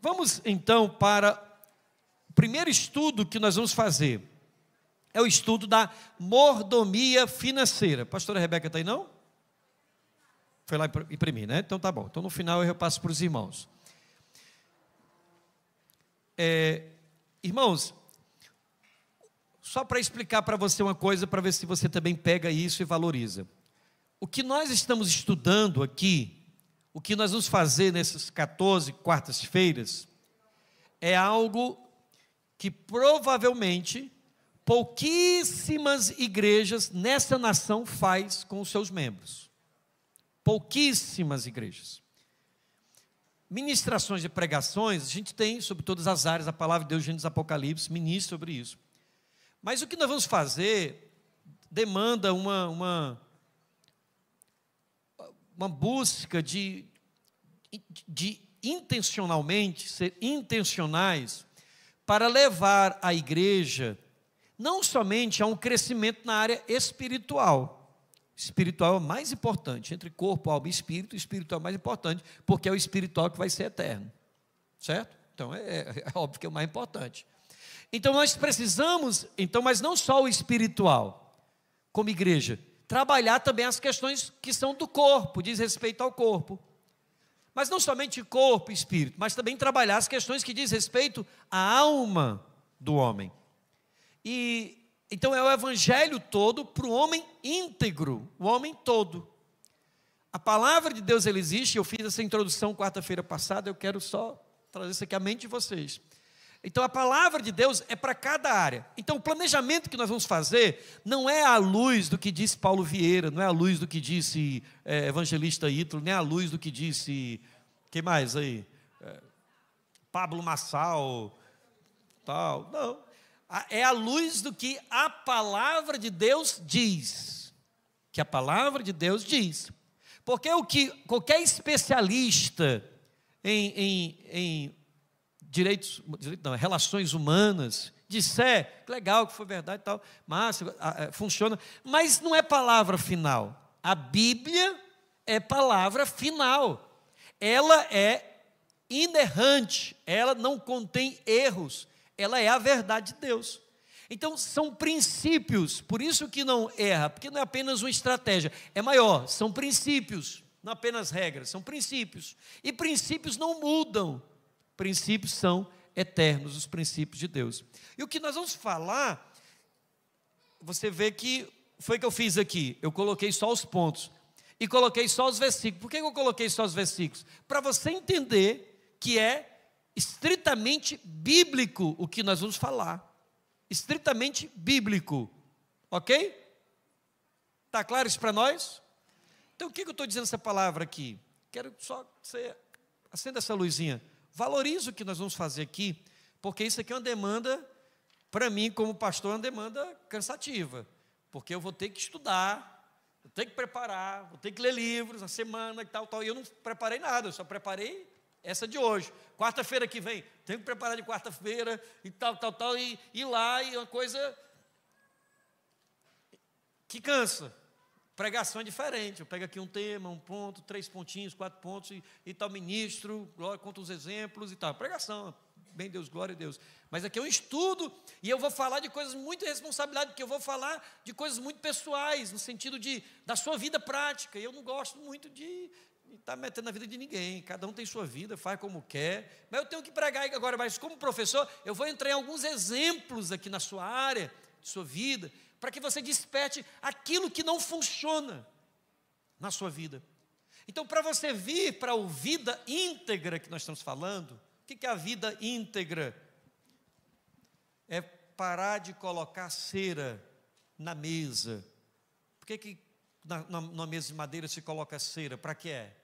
Vamos então para o primeiro estudo que nós vamos fazer. É o estudo da mordomia financeira. Pastora Rebeca está aí, não? Foi lá e para mim, né? Então tá bom. Então no final eu repasso para os irmãos. É, irmãos, só para explicar para você uma coisa, para ver se você também pega isso e valoriza. O que nós estamos estudando aqui o que nós vamos fazer nessas 14 quartas-feiras é algo que provavelmente pouquíssimas igrejas nessa nação faz com os seus membros. Pouquíssimas igrejas. Ministrações e pregações, a gente tem sobre todas as áreas, a palavra de Deus, Gênesis Apocalipse, ministra sobre isso. Mas o que nós vamos fazer demanda uma, uma uma busca de, de intencionalmente, ser intencionais, para levar a igreja não somente a um crescimento na área espiritual. Espiritual é o mais importante, entre corpo, alma e espírito, o espiritual é o mais importante, porque é o espiritual que vai ser eterno. Certo? Então é, é, é óbvio que é o mais importante. Então nós precisamos, então, mas não só o espiritual, como igreja, trabalhar também as questões que são do corpo, diz respeito ao corpo. Mas não somente corpo e espírito, mas também trabalhar as questões que diz respeito à alma do homem. E então é o evangelho todo para o homem íntegro, o homem todo. A palavra de Deus existe, eu fiz essa introdução quarta-feira passada, eu quero só trazer isso aqui à mente de vocês. Então a palavra de Deus é para cada área. Então o planejamento que nós vamos fazer não é a luz do que disse Paulo Vieira, não é a luz do que disse é, evangelista Ítalo, nem é luz do que disse. Quem mais aí? É, Pablo Massal, tal. Não. É a luz do que a palavra de Deus diz. Que a palavra de Deus diz. Porque o que qualquer especialista em, em, em direitos, não, relações humanas, disser, legal, que foi verdade e tal, mas funciona, mas não é palavra final. A Bíblia é palavra final. Ela é inerrante, ela não contém erros, ela é a verdade de Deus. Então são princípios, por isso que não erra, porque não é apenas uma estratégia, é maior, são princípios, não apenas regras, são princípios. E princípios não mudam, princípios são eternos, os princípios de Deus. E o que nós vamos falar, você vê que foi que eu fiz aqui, eu coloquei só os pontos e coloquei só os versículos. Por que eu coloquei só os versículos? Para você entender que é estritamente bíblico o que nós vamos falar. Estritamente bíblico. Ok? Está claro isso para nós? Então, o que, que eu estou dizendo essa palavra aqui? Quero só que você acenda essa luzinha. Valorize o que nós vamos fazer aqui, porque isso aqui é uma demanda, para mim, como pastor, é uma demanda cansativa, porque eu vou ter que estudar, eu tenho que preparar, vou ter que ler livros, na semana e tal, tal. E eu não preparei nada, eu só preparei essa de hoje. Quarta-feira que vem, tenho que preparar de quarta-feira e tal, tal, tal, e ir lá, e é uma coisa que cansa pregação é diferente. Eu pego aqui um tema, um ponto, três pontinhos, quatro pontos, e, e tal ministro, glória, conta os exemplos e tal. Pregação, bem Deus, glória a Deus. Mas aqui é um estudo e eu vou falar de coisas muito responsabilidade, porque eu vou falar de coisas muito pessoais, no sentido de da sua vida prática. E eu não gosto muito de estar tá metendo na vida de ninguém. Cada um tem sua vida, faz como quer. Mas eu tenho que pregar agora, mas como professor, eu vou entrar em alguns exemplos aqui na sua área, de sua vida para que você desperte aquilo que não funciona na sua vida. Então, para você vir para a vida íntegra que nós estamos falando, o que é a vida íntegra? É parar de colocar cera na mesa. Por que, que na, na, na mesa de madeira se coloca cera? Para que é?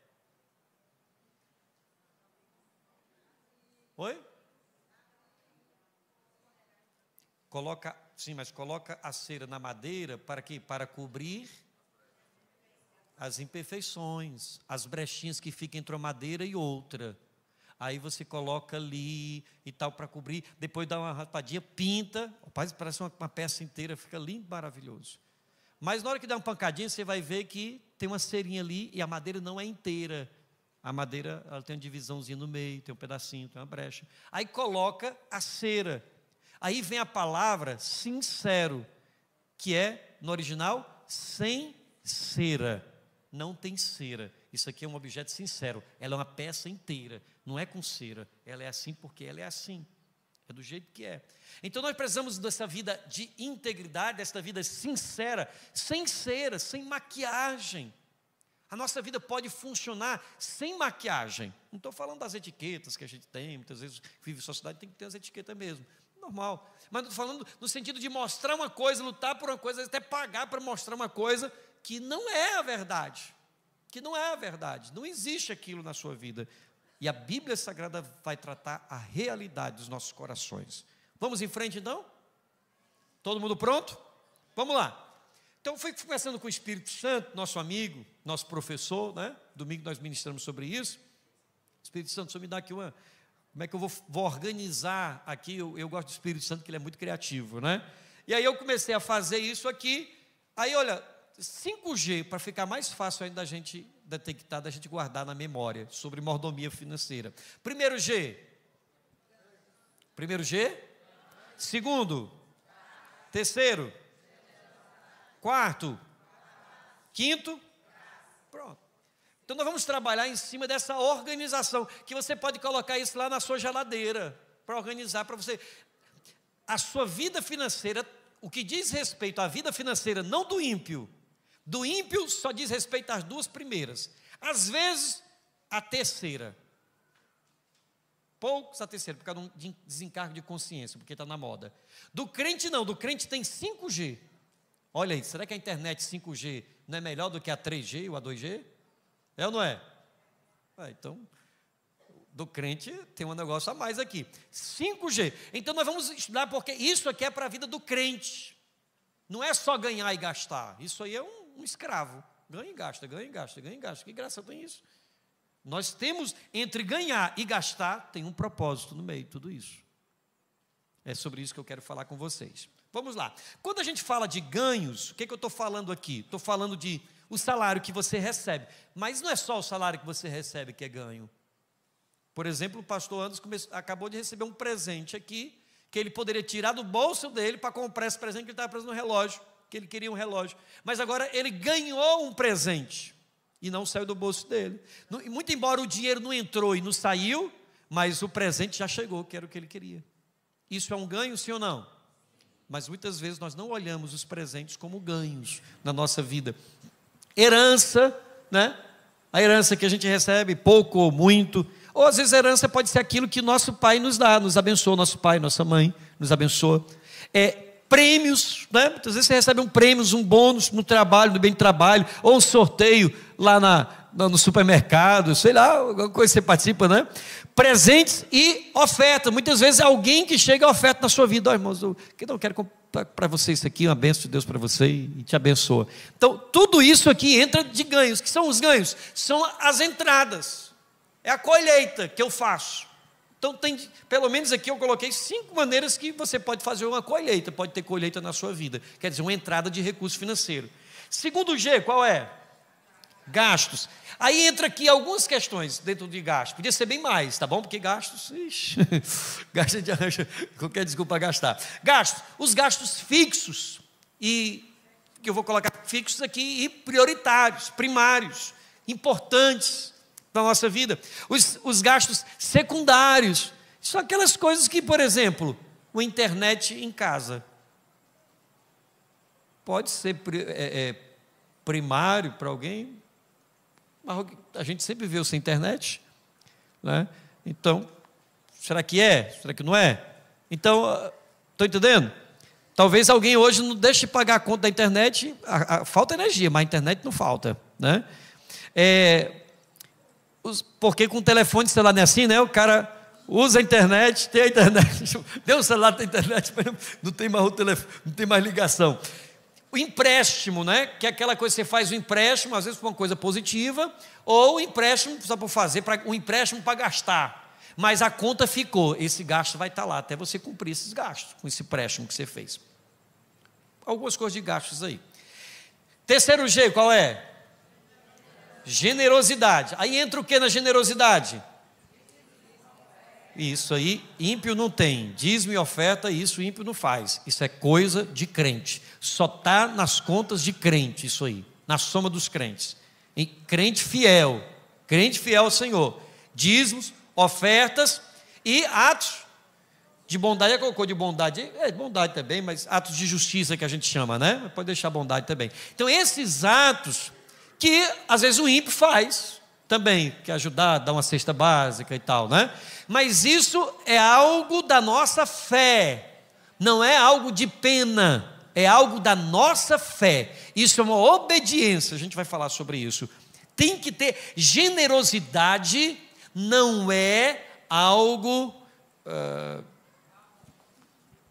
Oi? Coloca Sim, mas coloca a cera na madeira para que para cobrir as imperfeições, as brechinhas que ficam entre uma madeira e outra. Aí você coloca ali e tal para cobrir, depois dá uma raspadinha, pinta, rapaz, parece uma, uma peça inteira, fica lindo, maravilhoso. Mas na hora que dá uma pancadinha, você vai ver que tem uma cerinha ali e a madeira não é inteira. A madeira ela tem uma divisãozinha no meio, tem um pedacinho, tem uma brecha. Aí coloca a cera. Aí vem a palavra sincero, que é, no original, sem cera. Não tem cera. Isso aqui é um objeto sincero. Ela é uma peça inteira. Não é com cera. Ela é assim porque ela é assim. É do jeito que é. Então nós precisamos dessa vida de integridade, dessa vida sincera, sem cera, sem maquiagem. A nossa vida pode funcionar sem maquiagem. Não estou falando das etiquetas que a gente tem, muitas vezes vive sociedade, tem que ter as etiquetas mesmo normal. Mas não estou falando no sentido de mostrar uma coisa, lutar por uma coisa, até pagar para mostrar uma coisa que não é a verdade. Que não é a verdade. Não existe aquilo na sua vida. E a Bíblia Sagrada vai tratar a realidade dos nossos corações. Vamos em frente então? Todo mundo pronto? Vamos lá. Então, fui conversando com o Espírito Santo, nosso amigo, nosso professor, né? Domingo nós ministramos sobre isso. Espírito Santo, só me dá aqui uma, como é que eu vou, vou organizar aqui? Eu, eu, gosto do Espírito Santo, que ele é muito criativo, né? E aí eu comecei a fazer isso aqui. Aí, olha, 5G, para ficar mais fácil ainda da gente detectar, da gente guardar na memória, sobre mordomia financeira. Primeiro G. Primeiro G. Segundo. Terceiro. Quarto. Quinto. Pronto. Então nós vamos trabalhar em cima dessa organização, que você pode colocar isso lá na sua geladeira, para organizar para você. A sua vida financeira, o que diz respeito à vida financeira, não do ímpio. Do ímpio só diz respeito às duas primeiras. Às vezes, a terceira. Poucos a terceira, por causa de um desencargo de consciência, porque está na moda. Do crente, não. Do crente tem 5G. Olha aí, será que a internet 5G não é melhor do que a 3G ou a 2G? É ou não é? Ah, então, do crente tem um negócio a mais aqui. 5G. Então nós vamos estudar porque isso aqui é para a vida do crente. Não é só ganhar e gastar. Isso aí é um, um escravo. Ganha e gasta, ganha e gasta, ganha e gasta. Que graça tem isso? Nós temos, entre ganhar e gastar, tem um propósito no meio de tudo isso. É sobre isso que eu quero falar com vocês. Vamos lá. Quando a gente fala de ganhos, o que, é que eu estou falando aqui? Estou falando de o salário que você recebe. Mas não é só o salário que você recebe que é ganho. Por exemplo, o pastor Anderson começou, acabou de receber um presente aqui, que ele poderia tirar do bolso dele para comprar esse presente que ele estava preso no relógio, que ele queria um relógio. Mas agora ele ganhou um presente e não saiu do bolso dele. Muito embora o dinheiro não entrou e não saiu, mas o presente já chegou, que era o que ele queria. Isso é um ganho, sim ou não? Mas muitas vezes nós não olhamos os presentes como ganhos na nossa vida herança, né? A herança que a gente recebe, pouco ou muito. Ou às vezes herança pode ser aquilo que nosso pai nos dá, nos abençoa, nosso pai, nossa mãe nos abençoa. É, prêmios, né? Muitas vezes você recebe um prêmio, um bônus no trabalho, no bem de trabalho, ou um sorteio lá na, no supermercado, sei lá, alguma coisa que você participa, né? Presentes e oferta. Muitas vezes alguém que chega e oferta na sua vida, ó oh, irmãos, eu não quero comprar Tá para você isso aqui, uma benção de Deus para você e te abençoa. Então, tudo isso aqui entra de ganhos. que são os ganhos? São as entradas. É a colheita que eu faço. Então, tem, pelo menos aqui eu coloquei cinco maneiras que você pode fazer uma colheita, pode ter colheita na sua vida. Quer dizer, uma entrada de recurso financeiro. Segundo G, qual é? Gastos. Aí entra aqui algumas questões dentro de gastos. Podia ser bem mais, tá bom? Porque gastos, ixi, gasta de arranjo, qualquer desculpa gastar. Gastos, os gastos fixos e que eu vou colocar fixos aqui e prioritários, primários, importantes da nossa vida. Os, os gastos secundários são aquelas coisas que, por exemplo, o internet em casa pode ser é, é, primário para alguém, mas a gente sempre viveu sem internet. Né? Então, será que é? Será que não é? Então, estou ah, entendendo? Talvez alguém hoje não deixe de pagar a conta da internet. A, a, falta energia, mas a internet não falta. Né? É, os, porque com o telefone lá não é assim, né? O cara usa a internet, tem a internet, deu o celular, tem a internet, mas não tem mais o telefone, não tem mais ligação. O empréstimo, né? Que é aquela coisa que você faz o empréstimo, às vezes para uma coisa positiva, ou o empréstimo só para fazer, para um empréstimo para gastar. Mas a conta ficou, esse gasto vai estar tá lá até você cumprir esses gastos com esse empréstimo que você fez. Algumas coisas de gastos aí. Terceiro G, qual é? Generosidade. Aí entra o que na generosidade? Isso aí, ímpio não tem. Dízimo e oferta, isso ímpio não faz. Isso é coisa de crente. Só está nas contas de crente isso aí, na soma dos crentes. E crente fiel, crente fiel ao Senhor. Dízimos, ofertas e atos de bondade. Já colocou de bondade? É, bondade também, mas atos de justiça que a gente chama, né? Pode deixar bondade também. Então, esses atos que às vezes o ímpio faz também, que ajudar, dar uma cesta básica e tal, né? Mas isso é algo da nossa fé, não é algo de pena é algo da nossa fé, isso é uma obediência, a gente vai falar sobre isso. Tem que ter generosidade, não é algo uh,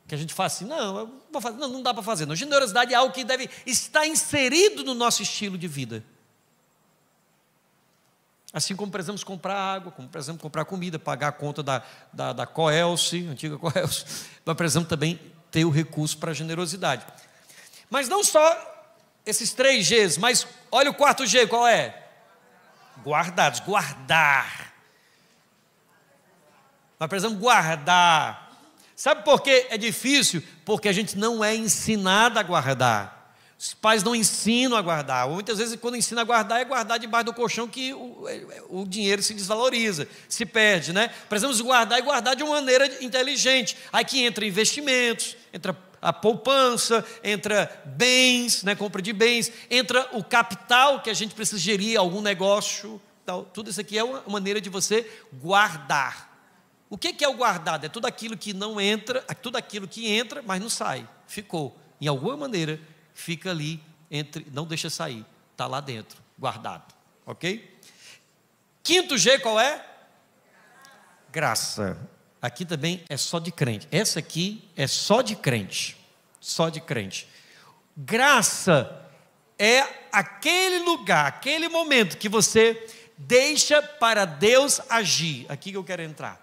que a gente faz assim, não, fazer, não, não dá para fazer. Não. Generosidade é algo que deve estar inserido no nosso estilo de vida. Assim como precisamos comprar água, como precisamos comprar comida, pagar a conta da, da, da Coelce, antiga Coelce, nós precisamos também ter o recurso para a generosidade. Mas não só esses três Gs, mas olha o quarto G, qual é? Guardados, guardar. Nós precisamos guardar. Sabe por que é difícil? Porque a gente não é ensinado a guardar. Os pais não ensinam a guardar. Muitas vezes, quando ensina a guardar, é guardar debaixo do colchão que o, é, é, o dinheiro se desvaloriza, se perde, né? Precisamos guardar e guardar de uma maneira inteligente. Aí que entra investimentos, entra a poupança, entra bens, né, compra de bens, entra o capital que a gente precisa gerir algum negócio, tal. tudo isso aqui é uma maneira de você guardar. O que é o guardado? É tudo aquilo que não entra, é tudo aquilo que entra, mas não sai, ficou. Em alguma maneira fica ali entre, não deixa sair, está lá dentro, guardado, ok? Quinto G qual é? Graça. Aqui também é só de crente. Essa aqui é só de crente. Só de crente. Graça é aquele lugar, aquele momento que você deixa para Deus agir. Aqui que eu quero entrar.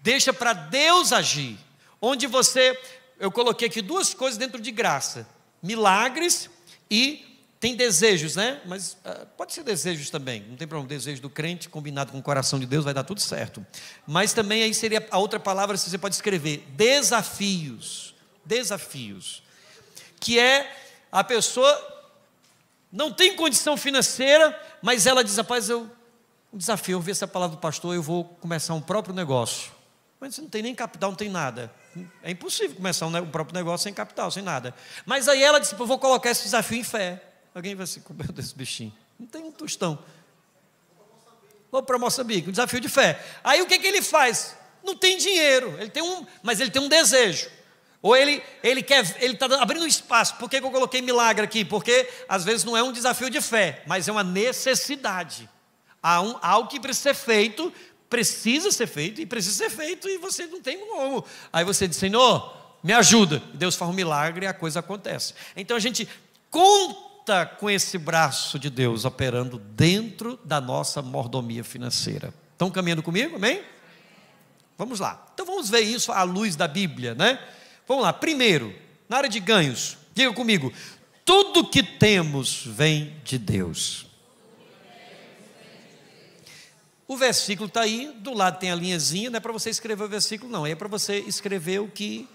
Deixa para Deus agir. Onde você, eu coloquei aqui duas coisas dentro de graça: milagres e tem desejos, né? Mas uh, pode ser desejos também, não tem problema. Desejo do crente combinado com o coração de Deus vai dar tudo certo. Mas também aí seria a outra palavra que você pode escrever: desafios. Desafios. Que é a pessoa não tem condição financeira, mas ela diz: rapaz, eu. Um desafio, eu vi essa palavra do pastor, eu vou começar um próprio negócio. Mas não tem nem capital, não tem nada. É impossível começar um, próprio negócio sem capital, sem nada. Mas aí ela disse: eu vou colocar esse desafio em fé. Alguém vai se assim, comer desse bichinho. Não tem um tostão. Vou para Moçambique, um desafio de fé. Aí o que, que ele faz? Não tem dinheiro, ele tem um, mas ele tem um desejo. Ou ele, ele quer, ele está abrindo espaço. Por que, que eu coloquei milagre aqui? Porque às vezes não é um desafio de fé, mas é uma necessidade. Há um, algo que precisa ser feito, precisa ser feito, e precisa ser feito, e você não tem como. Aí você diz, Senhor, me ajuda. Deus faz um milagre e a coisa acontece. Então a gente com conta com esse braço de Deus operando dentro da nossa mordomia financeira. Estão caminhando comigo? Amém? Vamos lá. Então vamos ver isso à luz da Bíblia, né? Vamos lá. Primeiro, na área de ganhos, diga comigo: tudo que temos vem de Deus. O versículo está aí, do lado tem a linhazinha, não é para você escrever o versículo, não, é para você escrever o que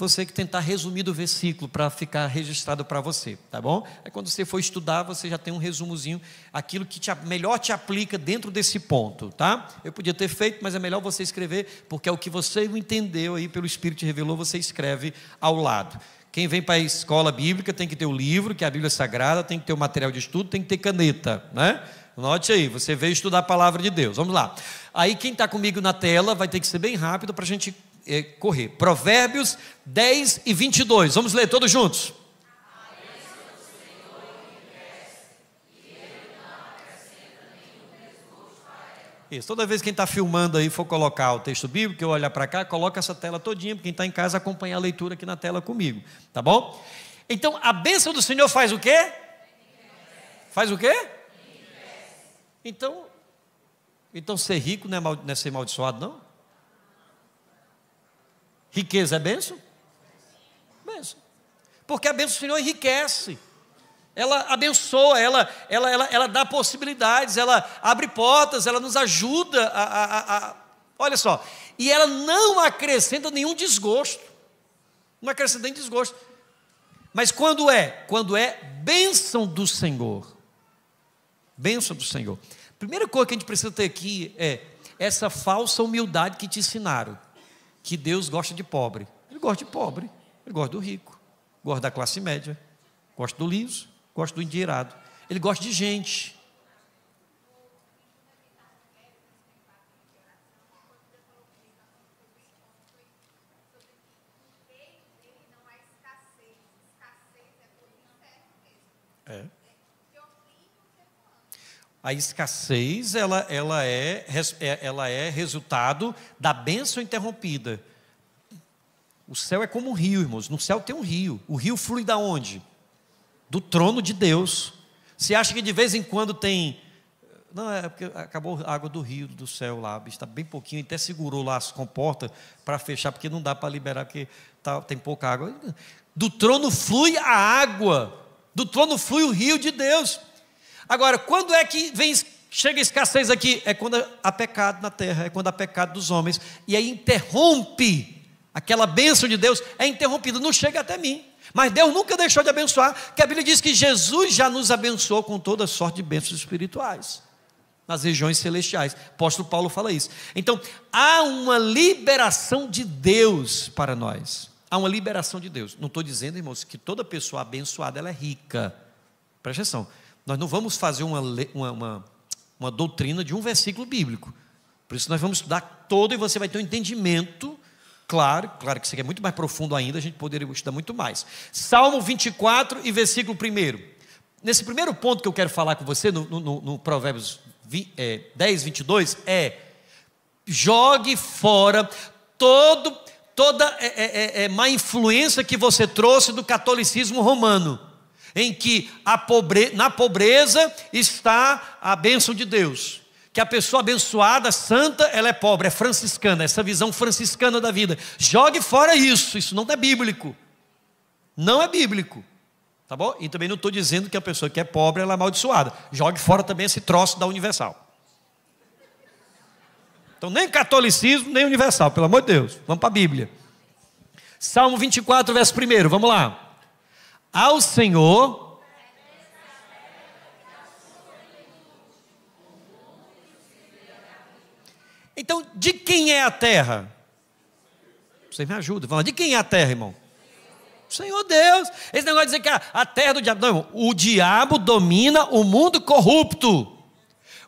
você que tentar resumir do versículo para ficar registrado para você, tá bom? Aí quando você for estudar, você já tem um resumozinho, aquilo que te, melhor te aplica dentro desse ponto, tá? Eu podia ter feito, mas é melhor você escrever, porque é o que você entendeu aí pelo Espírito revelou, você escreve ao lado. Quem vem para a escola bíblica tem que ter o livro, que é a Bíblia Sagrada, tem que ter o material de estudo, tem que ter caneta, né? Note aí, você veio estudar a palavra de Deus. Vamos lá. Aí quem está comigo na tela vai ter que ser bem rápido para a gente é, correr. Provérbios 10 e 22. Vamos ler todos juntos. Isso. Toda vez que quem está filmando aí for colocar o texto bíblico, eu olhar para cá, coloca essa tela todinha, para quem está em casa acompanhar a leitura aqui na tela comigo, tá bom? Então, a bênção do Senhor faz o quê? Faz o quê? Então, então ser rico não é, mal, não é ser amaldiçoado, não? Riqueza é benção? Benção. Porque a benção do Senhor enriquece. Ela abençoa, ela, ela, ela, ela dá possibilidades, ela abre portas, ela nos ajuda a, a, a. Olha só, e ela não acrescenta nenhum desgosto. Não acrescenta nenhum desgosto. Mas quando é? Quando é bênção do Senhor. Bênção do Senhor. Primeira coisa que a gente precisa ter aqui é essa falsa humildade que te ensinaram que Deus gosta de pobre. Ele gosta de pobre, ele gosta do rico, gosta da classe média, gosta do liso, gosta do endinheirado. Ele gosta de gente. É. A escassez ela, ela, é, é, ela é resultado da bênção interrompida. O céu é como um rio, irmãos. No céu tem um rio. O rio flui da onde? Do trono de Deus. Você acha que de vez em quando tem. Não, é porque acabou a água do rio, do céu lá, está bem pouquinho, até segurou lá as comportas para fechar, porque não dá para liberar, porque tá, tem pouca água. Do trono flui a água, do trono flui o rio de Deus. Agora, quando é que vem, chega escassez aqui? É quando há pecado na terra, é quando há pecado dos homens. E aí interrompe aquela bênção de Deus, é interrompida, não chega até mim. Mas Deus nunca deixou de abençoar, que a Bíblia diz que Jesus já nos abençoou com toda sorte de bênçãos espirituais nas regiões celestiais. Apóstolo Paulo fala isso. Então, há uma liberação de Deus para nós. Há uma liberação de Deus. Não estou dizendo, irmãos, que toda pessoa abençoada ela é rica. Presta atenção. Nós não vamos fazer uma, uma, uma, uma doutrina de um versículo bíblico. Por isso nós vamos estudar todo e você vai ter um entendimento claro, claro que isso aqui é muito mais profundo ainda, a gente poderia estudar muito mais. Salmo 24 e versículo 1. Nesse primeiro ponto que eu quero falar com você, no, no, no Provérbios 20, é, 10, 22, é: jogue fora todo, toda é é, é, é, má influência que você trouxe do catolicismo romano em que pobre... na pobreza está a bênção de Deus. Que a pessoa abençoada, santa, ela é pobre, é franciscana, essa visão franciscana da vida. Jogue fora isso, isso não é bíblico. Não é bíblico. Tá bom? E também não estou dizendo que a pessoa que é pobre ela é amaldiçoada. Jogue fora também esse troço da universal. Então, nem catolicismo, nem universal, pelo amor de Deus. Vamos para a Bíblia. Salmo 24, verso 1, vamos lá ao Senhor. Então, de quem é a terra? Você me ajuda, fala, de quem é a terra, irmão? Senhor Deus. Esse negócio de dizer que a, terra do diabo. Não, irmão. O diabo domina o mundo corrupto.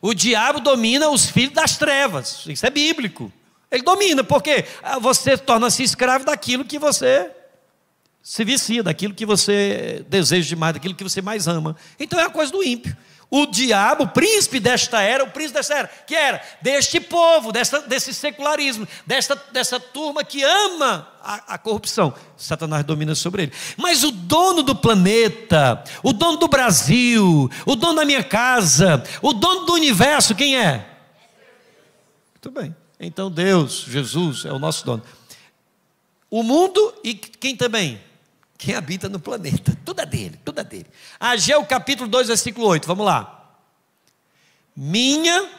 O diabo domina os filhos das trevas. Isso é bíblico. Ele domina, porque ah, você torna-se escravo daquilo que você se vicia daquilo que você deseja demais, daquilo que você mais ama. Então é a coisa do ímpio. O diabo, o príncipe desta era, o príncipe desta era, que era deste povo, desta, desse secularismo, desta, dessa turma que ama a, a corrupção. Satanás domina sobre ele. Mas o dono do planeta, o dono do Brasil, o dono da minha casa, o dono do universo, quem é? Muito bem. Então Deus, Jesus, é o nosso dono. O mundo e quem também? quem habita no planeta. Tudo é dele, tudo é dele. Ageu capítulo 2, versículo 8. Vamos lá. Minha.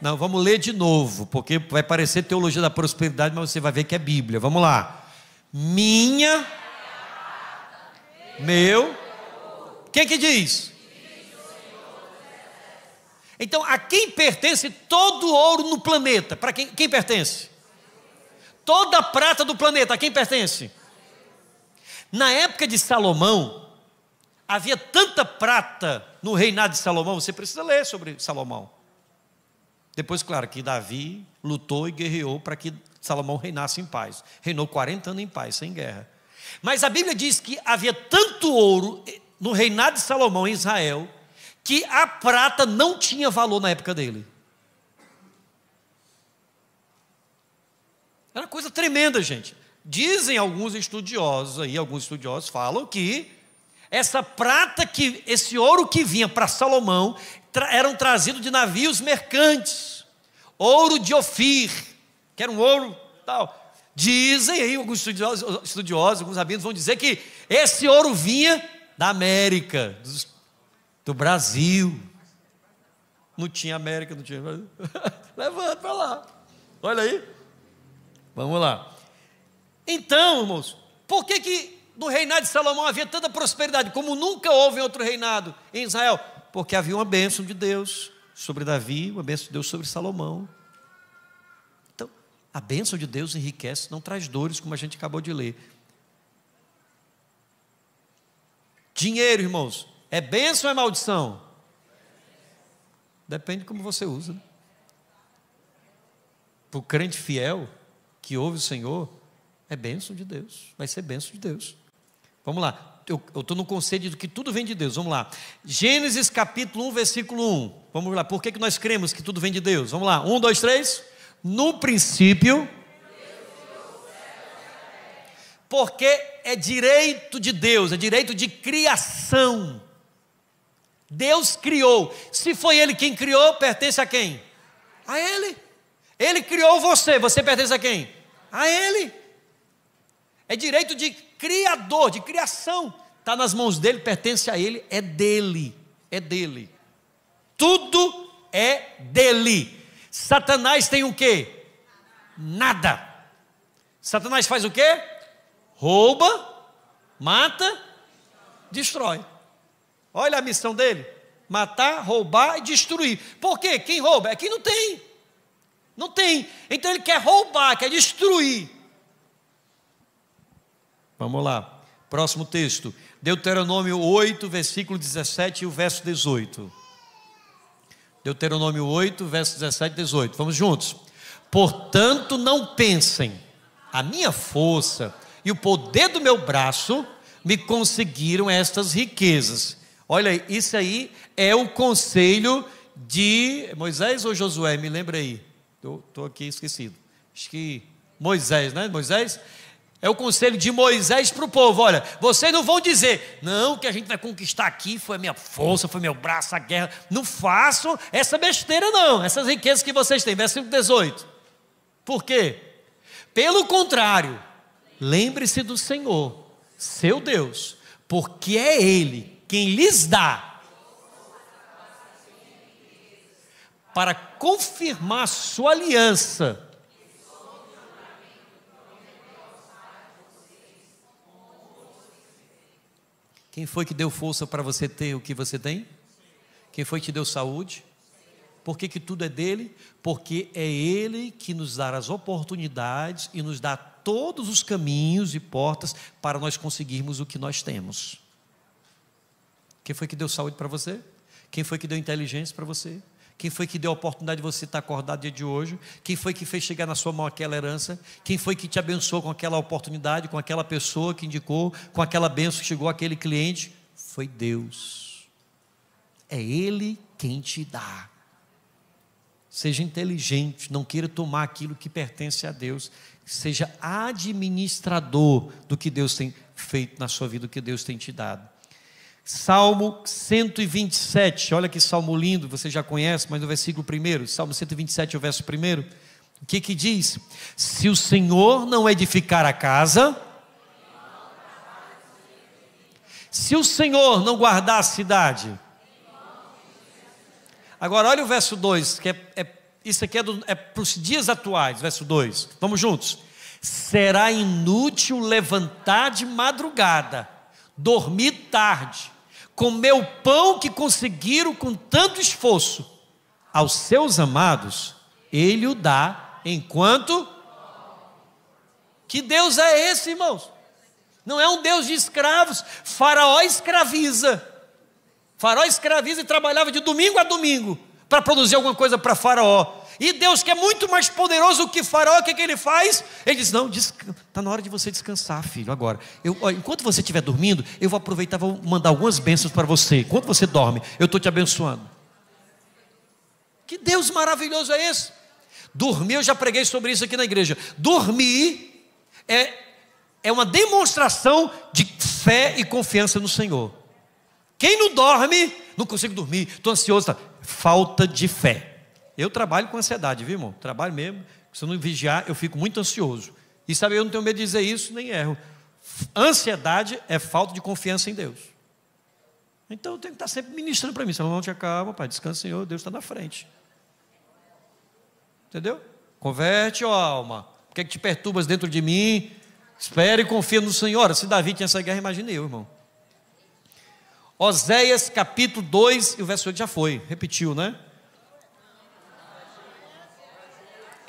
Não, vamos ler de novo, porque vai parecer teologia da prosperidade, mas você vai ver que é Bíblia. Vamos lá. Minha. Meu. Quem que diz? Então, a quem pertence todo ouro no planeta? Para quem, quem pertence? Toda a prata do planeta, a quem pertence? Na época de Salomão, havia tanta prata no reinado de Salomão, você precisa ler sobre Salomão. Depois, claro, que Davi lutou e guerreou para que Salomão reinasse em paz. Reinou 40 anos em paz, sem guerra. Mas a Bíblia diz que havia tanto ouro no reinado de Salomão em Israel, que a prata não tinha valor na época dele. Era coisa tremenda, gente. Dizem alguns estudiosos aí, alguns estudiosos falam que essa prata que esse ouro que vinha para Salomão tra, eram trazidos de navios mercantes. Ouro de Ofir, que era um ouro tal. Dizem aí alguns estudiosos, estudiosos alguns rabinos vão dizer que esse ouro vinha da América, do Brasil. Não tinha América, não tinha Brasil. Levanta para lá. Olha aí. Vamos lá. Então, irmãos, por que, que no reinado de Salomão havia tanta prosperidade, como nunca houve em outro reinado em Israel? Porque havia uma bênção de Deus sobre Davi, uma bênção de Deus sobre Salomão. Então, a bênção de Deus enriquece, não traz dores, como a gente acabou de ler. Dinheiro, irmãos, é bênção ou é maldição? Depende de como você usa. Né? Para o crente fiel, que ouve o Senhor, é bênção de Deus, vai ser bênção de Deus. Vamos lá, eu estou no conceito de que tudo vem de Deus, vamos lá. Gênesis capítulo 1, versículo 1. Vamos lá, por que, que nós cremos que tudo vem de Deus? Vamos lá, 1, 2, 3. No princípio, porque é direito de Deus, é direito de criação. Deus criou. Se foi Ele quem criou, pertence a quem? A Ele. Ele criou você, você pertence a quem? a Ele. É direito de criador, de criação. Está nas mãos dele, pertence a Ele, é dele. É dele. Tudo é dele. Satanás tem o quê? Nada. Satanás faz o quê? Rouba, mata, destrói. Olha a missão dele: matar, roubar e destruir. Por quê? Quem rouba é quem não tem. Não tem. Então ele quer roubar, quer destruir. Vamos lá. Próximo texto. Deuteronômio 8, versículo 17 e o verso 18. Deuteronômio 8, verso 17 e 18. Vamos juntos. Portanto, não pensem, a minha força e o poder do meu braço me conseguiram estas riquezas. Olha, aí. isso aí é o conselho de Moisés ou Josué, me lembra aí. Estou aqui esquecido. Acho que Moisés, né? Moisés. É o conselho de Moisés para o povo: olha, vocês não vão dizer, não, o que a gente vai conquistar aqui foi minha força, foi meu braço, a guerra. Não façam essa besteira, não, essas riquezas que vocês têm. Versículo 18. Por quê? Pelo contrário, lembre-se do Senhor, seu Deus, porque é Ele quem lhes dá para confirmar sua aliança. Quem foi que deu força para você ter o que você tem? Quem foi que te deu saúde? Por que, que tudo é dele? Porque é ele que nos dá as oportunidades e nos dá todos os caminhos e portas para nós conseguirmos o que nós temos. Quem foi que deu saúde para você? Quem foi que deu inteligência para você? Quem foi que deu a oportunidade de você estar acordado dia de hoje? Quem foi que fez chegar na sua mão aquela herança? Quem foi que te abençoou com aquela oportunidade, com aquela pessoa que indicou, com aquela benção que chegou àquele cliente? Foi Deus. É Ele quem te dá. Seja inteligente, não queira tomar aquilo que pertence a Deus. Seja administrador do que Deus tem feito na sua vida, do que Deus tem te dado. Salmo 127, olha que salmo lindo, você já conhece, mas no versículo 1, Salmo 127, o verso 1, o que que diz? Se o Senhor não edificar a casa, se o Senhor não guardar a cidade. Agora, olha o verso 2, que é, é isso aqui é, é para os dias atuais, verso 2, vamos juntos. Será inútil levantar de madrugada, dormir tarde comeu o pão que conseguiram com tanto esforço. Aos seus amados, ele o dá enquanto. Que Deus é esse, irmãos? Não é um Deus de escravos. Faraó escraviza. Faraó escraviza e trabalhava de domingo a domingo para produzir alguma coisa para Faraó. E Deus, que é muito mais poderoso que Faraó, o que, que ele faz? Ele diz: Não, está na hora de você descansar, filho, agora. Eu, ó, enquanto você estiver dormindo, eu vou aproveitar, vou mandar algumas bênçãos para você. Enquanto você dorme, eu estou te abençoando. Que Deus maravilhoso é esse? Dormir, eu já preguei sobre isso aqui na igreja. Dormir é, é uma demonstração de fé e confiança no Senhor. Quem não dorme, não consigo dormir, estou ansioso, tá? falta de fé. Eu trabalho com ansiedade, viu, irmão? Trabalho mesmo. Se eu não vigiar, eu fico muito ansioso. E sabe, eu não tenho medo de dizer isso, nem erro. Ansiedade é falta de confiança em Deus. Então eu tenho que estar sempre ministrando para mim. Seu não te acalma, pai, descansa, Senhor, Deus está na frente. Entendeu? Converte, ó alma. O que, é que te perturbas dentro de mim? Espera e confia no Senhor. Ora, se Davi tinha essa guerra, imagine eu, irmão. Oséias capítulo 2, e o verso 8 já foi, repetiu, né?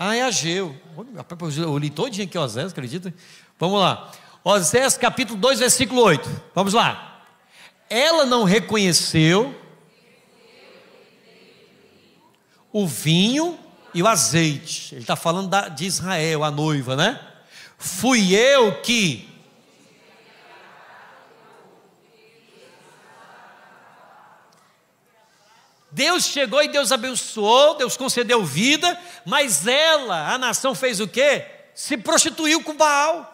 Ah, é Ageu. Eu li todinho aqui Osés, acredita? Vamos lá. Osés capítulo 2, versículo 8. Vamos lá. Ela não reconheceu o vinho e o azeite. Ele está falando da, de Israel, a noiva, né? Fui eu que Deus chegou e Deus abençoou, Deus concedeu vida, mas ela, a nação, fez o quê? Se prostituiu com Baal.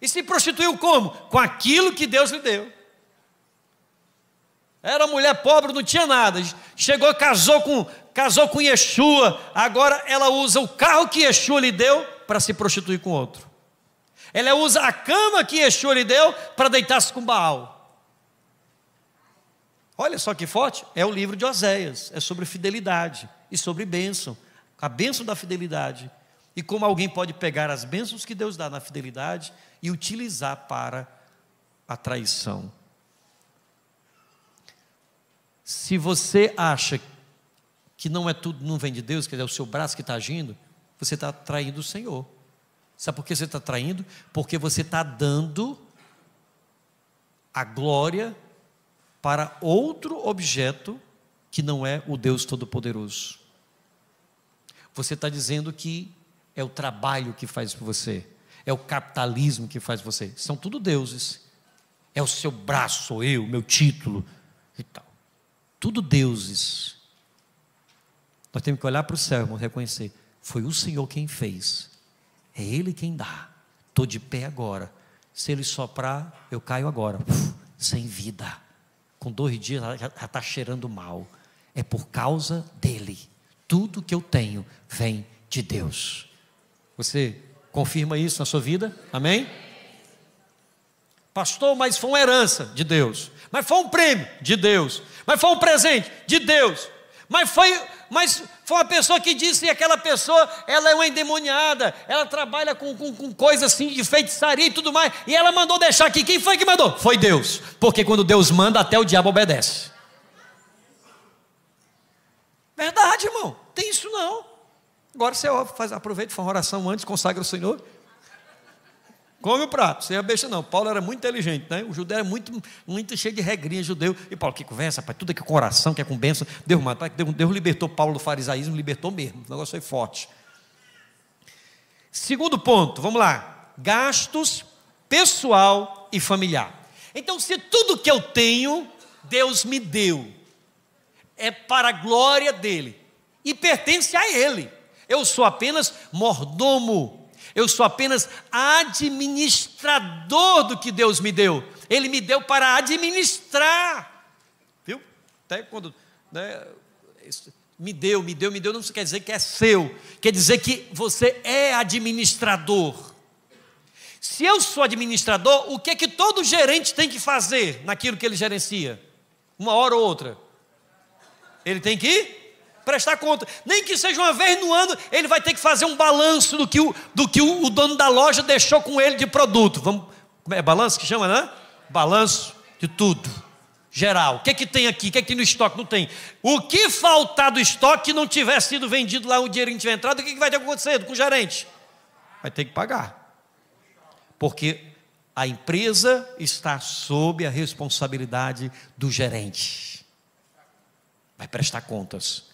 E se prostituiu como? Com aquilo que Deus lhe deu. Era mulher pobre, não tinha nada. Chegou, casou com, casou com Yeshua. Agora ela usa o carro que Yeshua lhe deu para se prostituir com outro. Ela usa a cama que Yeshua lhe deu para deitar-se com Baal. Olha só que forte, é o livro de Oséias, é sobre fidelidade e sobre bênção, a bênção da fidelidade. E como alguém pode pegar as bênçãos que Deus dá na fidelidade e utilizar para a traição. Se você acha que não é tudo, não vem de Deus, que é o seu braço que está agindo, você está traindo o Senhor. Sabe por que você está traindo? Porque você está dando a glória para outro objeto que não é o Deus Todo-Poderoso. Você está dizendo que é o trabalho que faz por você, é o capitalismo que faz você. São tudo deuses. É o seu braço, eu, meu título e tal. Tudo deuses. Nós temos que olhar para o céu, irmão, reconhecer. Foi o Senhor quem fez. É Ele quem dá. Estou de pé agora. Se Ele soprar, eu caio agora, Uf, sem vida com dois dias já está cheirando mal. É por causa dele. Tudo que eu tenho vem de Deus. Você confirma isso na sua vida? Amém? Pastor, mas foi uma herança de Deus. Mas foi um prêmio de Deus. Mas foi um presente de Deus. Mas foi, mas foi uma pessoa que disse e aquela pessoa, ela é uma endemoniada, ela trabalha com, com, com coisa assim de feitiçaria e tudo mais, e ela mandou deixar aqui. Quem foi que mandou? Foi Deus. Porque quando Deus manda, até o diabo obedece. Verdade, irmão. Tem isso não. Agora você faz, aproveita, faz uma oração antes, consagra o Senhor. Come o prato, sem a besta não. Paulo era muito inteligente, né? O judeu era muito, muito cheio de regrinhas judeu. E Paulo, que conversa, pai, tudo é que com oração, que é com bênção. Deus matar, Deus, Deus libertou Paulo do farisaísmo, libertou mesmo. O negócio foi forte. Segundo ponto, vamos lá. Gastos pessoal e familiar. Então, se tudo que eu tenho, Deus me deu, é para a glória dele e pertence a ele. Eu sou apenas mordomo eu sou apenas administrador do que Deus me deu. Ele me deu para administrar. Viu? Até quando. Né, me deu, me deu, me deu, não quer dizer que é seu. Quer dizer que você é administrador. Se eu sou administrador, o que é que todo gerente tem que fazer naquilo que ele gerencia? Uma hora ou outra? Ele tem que prestar conta. Nem que seja uma vez no ano, ele vai ter que fazer um balanço do que o, do que o, o dono da loja deixou com ele de produto. Vamos, é balanço que chama, né? Balanço de tudo. Geral. O que, é que tem aqui? O que, é que no estoque não tem? O que faltar do estoque não tiver sido vendido lá, o dinheiro que tiver entrado, o que, é que vai ter acontecido com o gerente? Vai ter que pagar. Porque a empresa está sob a responsabilidade do gerente. Vai prestar contas.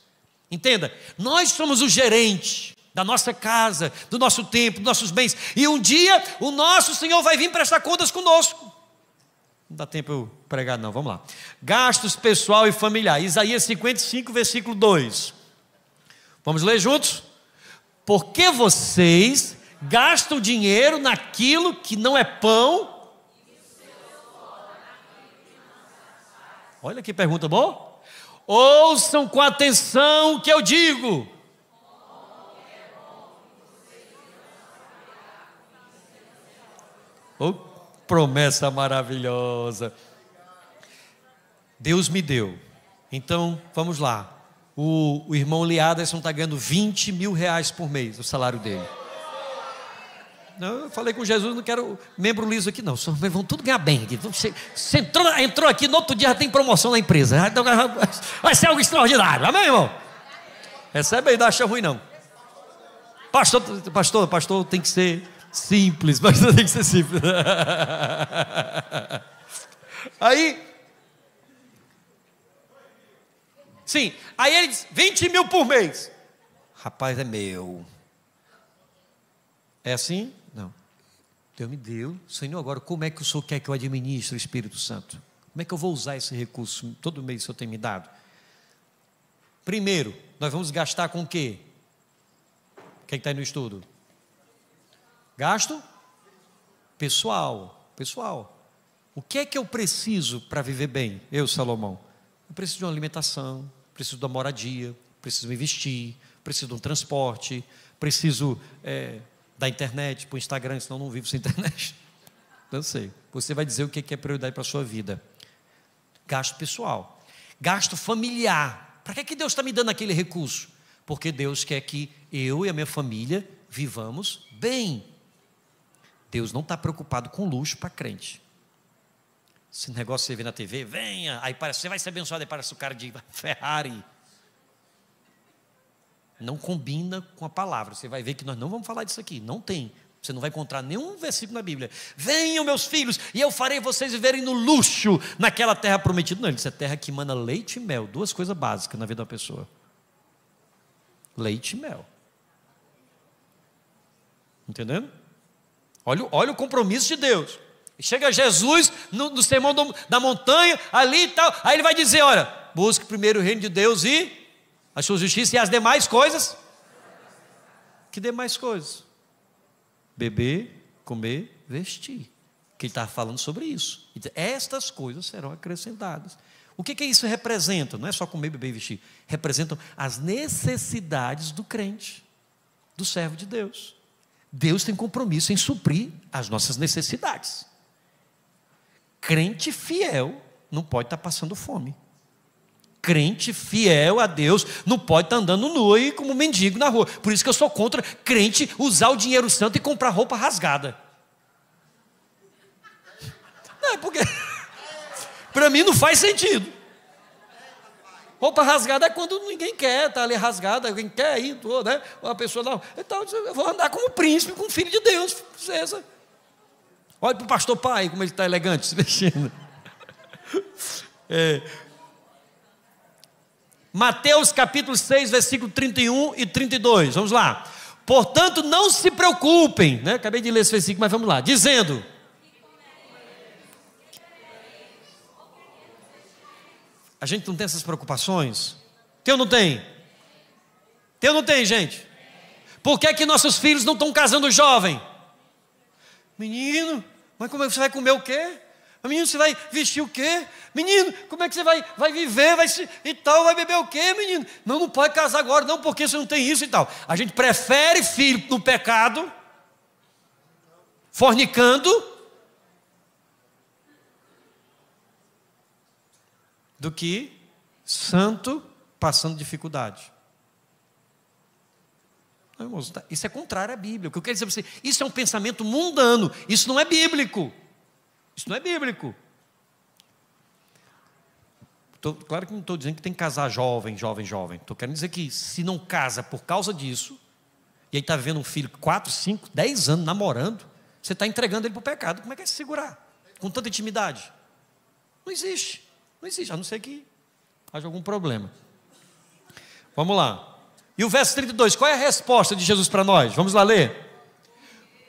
Entenda, nós somos o gerente da nossa casa, do nosso tempo, dos nossos bens, e um dia o nosso Senhor vai vir prestar contas conosco. Não dá tempo eu pregar, não, vamos lá. Gastos pessoal e familiar, Isaías 55, versículo 2. Vamos ler juntos? Porque vocês gastam dinheiro naquilo que não é pão. Olha que pergunta boa. Ouçam com atenção o que eu digo. Oh, promessa maravilhosa. Deus me deu. Então, vamos lá. O, o irmão Liaderson está ganhando 20 mil reais por mês, o salário dele. Eu falei com Jesus, não quero membro liso aqui, não. Os vão tudo ganhar bem. Aqui. Você entrou, entrou aqui, no outro dia já tem promoção na empresa. Vai ser algo extraordinário. Amém, irmão? Recebe aí, não acha ruim, não. Pastor, pastor, pastor tem que ser simples, pastor tem que ser simples. Aí. Sim, aí ele diz: 20 mil por mês. Rapaz, é meu. É assim? Deus me deu. Senhor, agora como é que o Senhor quer que eu administre o Espírito Santo? Como é que eu vou usar esse recurso todo mês que o Senhor tem me dado? Primeiro, nós vamos gastar com o quê? Quem está aí no estudo? Gasto? Pessoal. Pessoal. O que é que eu preciso para viver bem? Eu, Salomão. Eu preciso de uma alimentação, preciso de uma moradia, preciso me vestir, preciso de um transporte, preciso é, da internet, para o Instagram, senão não vivo sem internet. Não sei. Você vai dizer o que é prioridade para a sua vida. Gasto pessoal. Gasto familiar. Para que, que Deus está me dando aquele recurso? Porque Deus quer que eu e a minha família vivamos bem. Deus não está preocupado com luxo para crente. Esse negócio você vê na TV, venha, aí parece, você vai ser abençoado, aí parece o cara de Ferrari. Não combina com a palavra. Você vai ver que nós não vamos falar disso aqui. Não tem. Você não vai encontrar nenhum versículo na Bíblia. Venham, meus filhos, e eu farei vocês viverem no luxo naquela terra prometida. Não, ele disse: é terra que emana leite e mel. Duas coisas básicas na vida da pessoa: leite e mel. Entendendo? Olha, olha o compromisso de Deus. Chega Jesus no, no sermão do, da montanha, ali e tal. Aí ele vai dizer: olha, busque primeiro o reino de Deus e a sua justiça e as demais coisas. Que demais coisas? Beber, comer, vestir. Que ele está falando sobre isso. Estas coisas serão acrescentadas. O que, que isso representa? Não é só comer, beber e vestir. Representam as necessidades do crente, do servo de Deus. Deus tem compromisso em suprir as nossas necessidades. Crente fiel não pode estar tá passando fome crente fiel a Deus não pode estar tá andando nu e como mendigo na rua. Por isso que eu sou contra crente usar o dinheiro santo e comprar roupa rasgada. Não, é porque. Para mim não faz sentido. Roupa rasgada é quando ninguém quer, tá ali rasgada, alguém quer ir, tô, né? Uma pessoa não então eu vou andar como príncipe, como filho de Deus, princesa. Olha para o pastor pai, como ele está elegante se mexendo. É, Mateus capítulo 6, versículo 31 e 32. Vamos lá. Portanto, não se preocupem, né? Acabei de ler esse versículo, mas vamos lá. Dizendo: A gente não tem essas preocupações? Tem ou não tem? Tem ou não tem, gente? Por que, é que nossos filhos não estão casando jovem? Menino, mas como é que você vai comer o quê? Menino, você vai vestir o quê? Menino, como é que você vai, vai viver vai se, e tal? Vai beber o quê, menino? Não, não pode casar agora, não, porque você não tem isso e tal. A gente prefere filho no pecado, fornicando, do que santo passando dificuldade. Não, irmãos, tá, isso é contrário à Bíblia. O que eu quero dizer para você, isso é um pensamento mundano, isso não é bíblico. Isso não é bíblico. Tô, claro que não estou dizendo que tem que casar jovem, jovem, jovem. Estou querendo dizer que se não casa por causa disso, e aí está vendo um filho 4, 5, 10 anos namorando, você está entregando ele para o pecado. Como é que é se segurar? Com tanta intimidade? Não existe. Não existe, a não ser que haja algum problema. Vamos lá. E o verso 32, qual é a resposta de Jesus para nós? Vamos lá ler.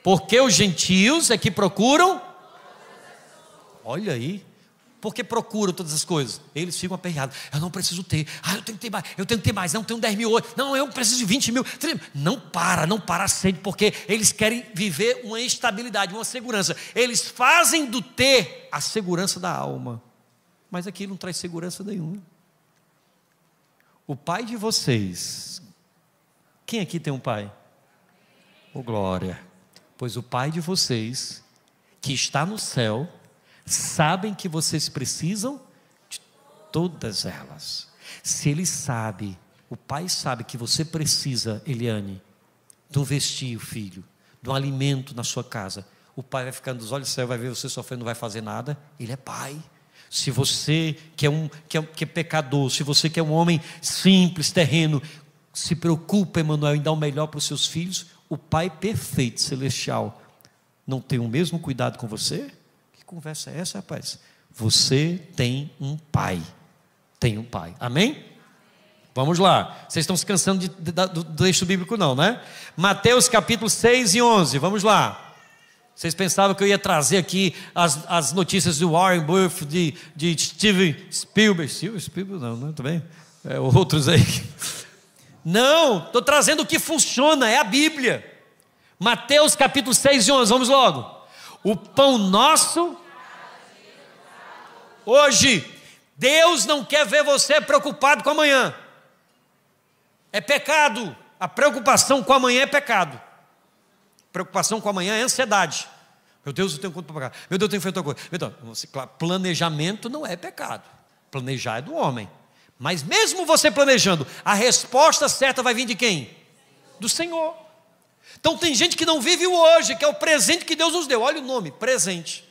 Porque os gentios é que procuram Olha aí. Porque procuram todas as coisas. Eles ficam aperreados. Eu não preciso ter. Ah, eu tenho que ter mais. Eu tenho que ter mais. Não, eu tenho 10 mil hoje. Não, eu preciso de 20 mil. Não para, não para sempre. porque eles querem viver uma estabilidade, uma segurança. Eles fazem do ter a segurança da alma. Mas aquilo não traz segurança nenhuma. O pai de vocês. Quem aqui tem um pai? Ô oh, glória. Pois o pai de vocês, que está no céu, sabem que vocês precisam de todas elas. Se ele sabe, o pai sabe que você precisa, Eliane, do vestir o filho, do alimento na sua casa. O pai vai ficando dos olhos do céu, vai ver você sofrendo, não vai fazer nada. Ele é pai. Se você que é um que é, que é pecador, se você que é um homem simples, terreno, se preocupa, Emanuel, em dar o melhor para os seus filhos, o pai perfeito celestial não tem o mesmo cuidado com você? conversa é essa, rapaz? Você tem um pai. Tem um pai. Amém? Vamos lá. Vocês estão se cansando de, de, do texto bíblico, não, né? Mateus capítulo 6 e 11. Vamos lá. Vocês pensavam que eu ia trazer aqui as, as notícias do Warren Buffett, de, de Steven Spielberg. Steven Spielberg, não, não, né? também. É, outros aí. Não, estou trazendo o que funciona, é a Bíblia. Mateus capítulo 6 e 11, vamos logo. O pão nosso. Hoje, Deus não quer ver você preocupado com amanhã. É pecado. A preocupação com amanhã é pecado. Preocupação com amanhã é ansiedade. Meu Deus, eu tenho conta para pagar. Meu Deus, eu tenho feito outra coisa. Então, planejamento não é pecado. Planejar é do homem. Mas mesmo você planejando, a resposta certa vai vir de quem? Do Senhor. Então tem gente que não vive o hoje, que é o presente que Deus nos deu. Olha o nome, presente.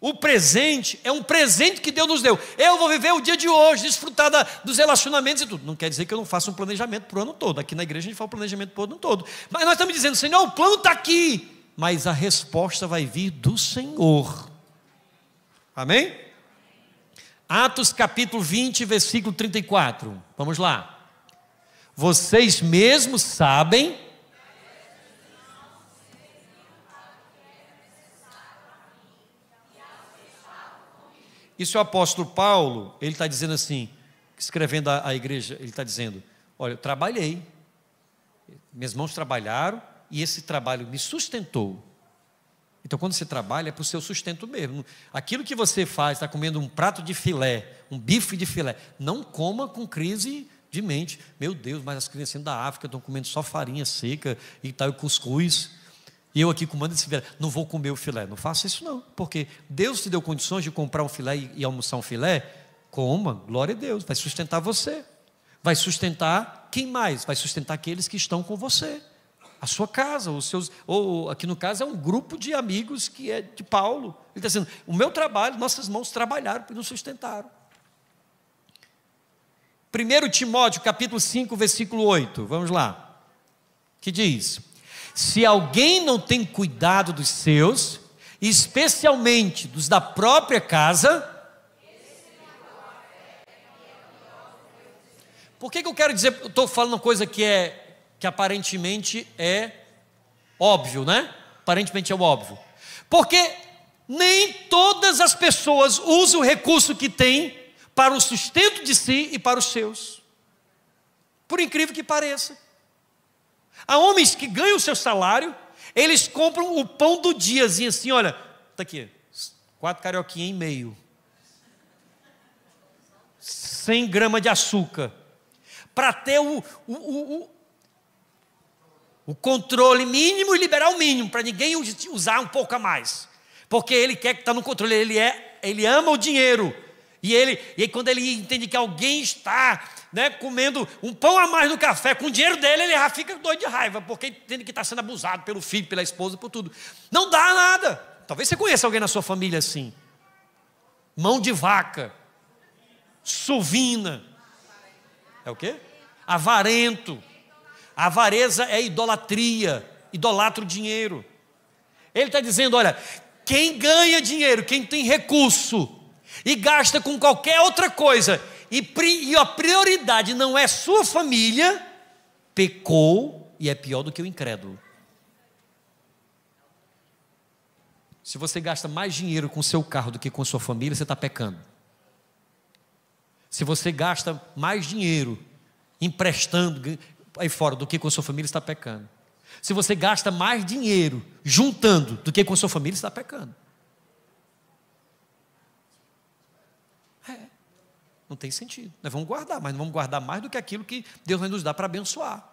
O presente é um presente que Deus nos deu. Eu vou viver o dia de hoje, desfrutar da, dos relacionamentos e tudo. Não quer dizer que eu não faça um planejamento para o ano todo. Aqui na igreja a gente faz um planejamento para o ano todo. Mas nós estamos dizendo, Senhor, o plano está aqui. Mas a resposta vai vir do Senhor. Amém? Atos capítulo 20, versículo 34. Vamos lá. Vocês mesmos sabem Isso o apóstolo Paulo, ele está dizendo assim, escrevendo à, à igreja, ele está dizendo: Olha, eu trabalhei, minhas mãos trabalharam e esse trabalho me sustentou. Então, quando você trabalha, é para o seu sustento mesmo. Aquilo que você faz, está comendo um prato de filé, um bife de filé, não coma com crise de mente. Meu Deus, mas as crianças da África estão comendo só farinha seca e tal, e cuscuz. E eu aqui comando esse filé, não vou comer o filé. Não faça isso não, porque Deus te deu condições de comprar um filé e, e almoçar um filé. Coma, glória a Deus, vai sustentar você. Vai sustentar quem mais? Vai sustentar aqueles que estão com você. A sua casa, os seus, ou aqui no caso é um grupo de amigos que é de Paulo. Ele está dizendo: o meu trabalho, nossas mãos trabalharam porque nos sustentaram. 1 Timóteo capítulo 5, versículo 8, vamos lá. Que diz: se alguém não tem cuidado dos seus, especialmente dos da própria casa, Por que, que eu quero dizer, eu estou falando uma coisa que é que aparentemente é óbvio, né? Aparentemente é óbvio. Porque nem todas as pessoas usam o recurso que têm para o sustento de si e para os seus. Por incrível que pareça. Há homens que ganham o seu salário, eles compram o pão do diazinho assim, olha, tá aqui, quatro carioquinhas e meio. 100 gramas de açúcar. Para ter o, o, o, o, controle mínimo e liberar o mínimo, para ninguém usar um pouco a mais. Porque ele quer que está no controle, ele, é, ele ama o dinheiro. E ele, e quando ele entende que alguém está né, comendo um pão a mais no café com o dinheiro dele, ele já fica doido de raiva, porque tem que estar tá sendo abusado pelo filho, pela esposa, por tudo. Não dá nada. Talvez você conheça alguém na sua família assim. Mão de vaca. Sovina. É o quê? Avarento. A avareza é idolatria. Idolatra o dinheiro. Ele está dizendo: olha, quem ganha dinheiro, quem tem recurso e gasta com qualquer outra coisa e, pri, e a prioridade não é sua família, pecou e é pior do que o incrédulo. Se você gasta mais dinheiro com seu carro do que com sua família, você está pecando. Se você gasta mais dinheiro emprestando aí fora do que com sua família, está pecando. Se você gasta mais dinheiro juntando do que com sua família, está pecando. Não tem sentido. Nós vamos guardar, mas não vamos guardar mais do que aquilo que Deus vai nos dar para abençoar.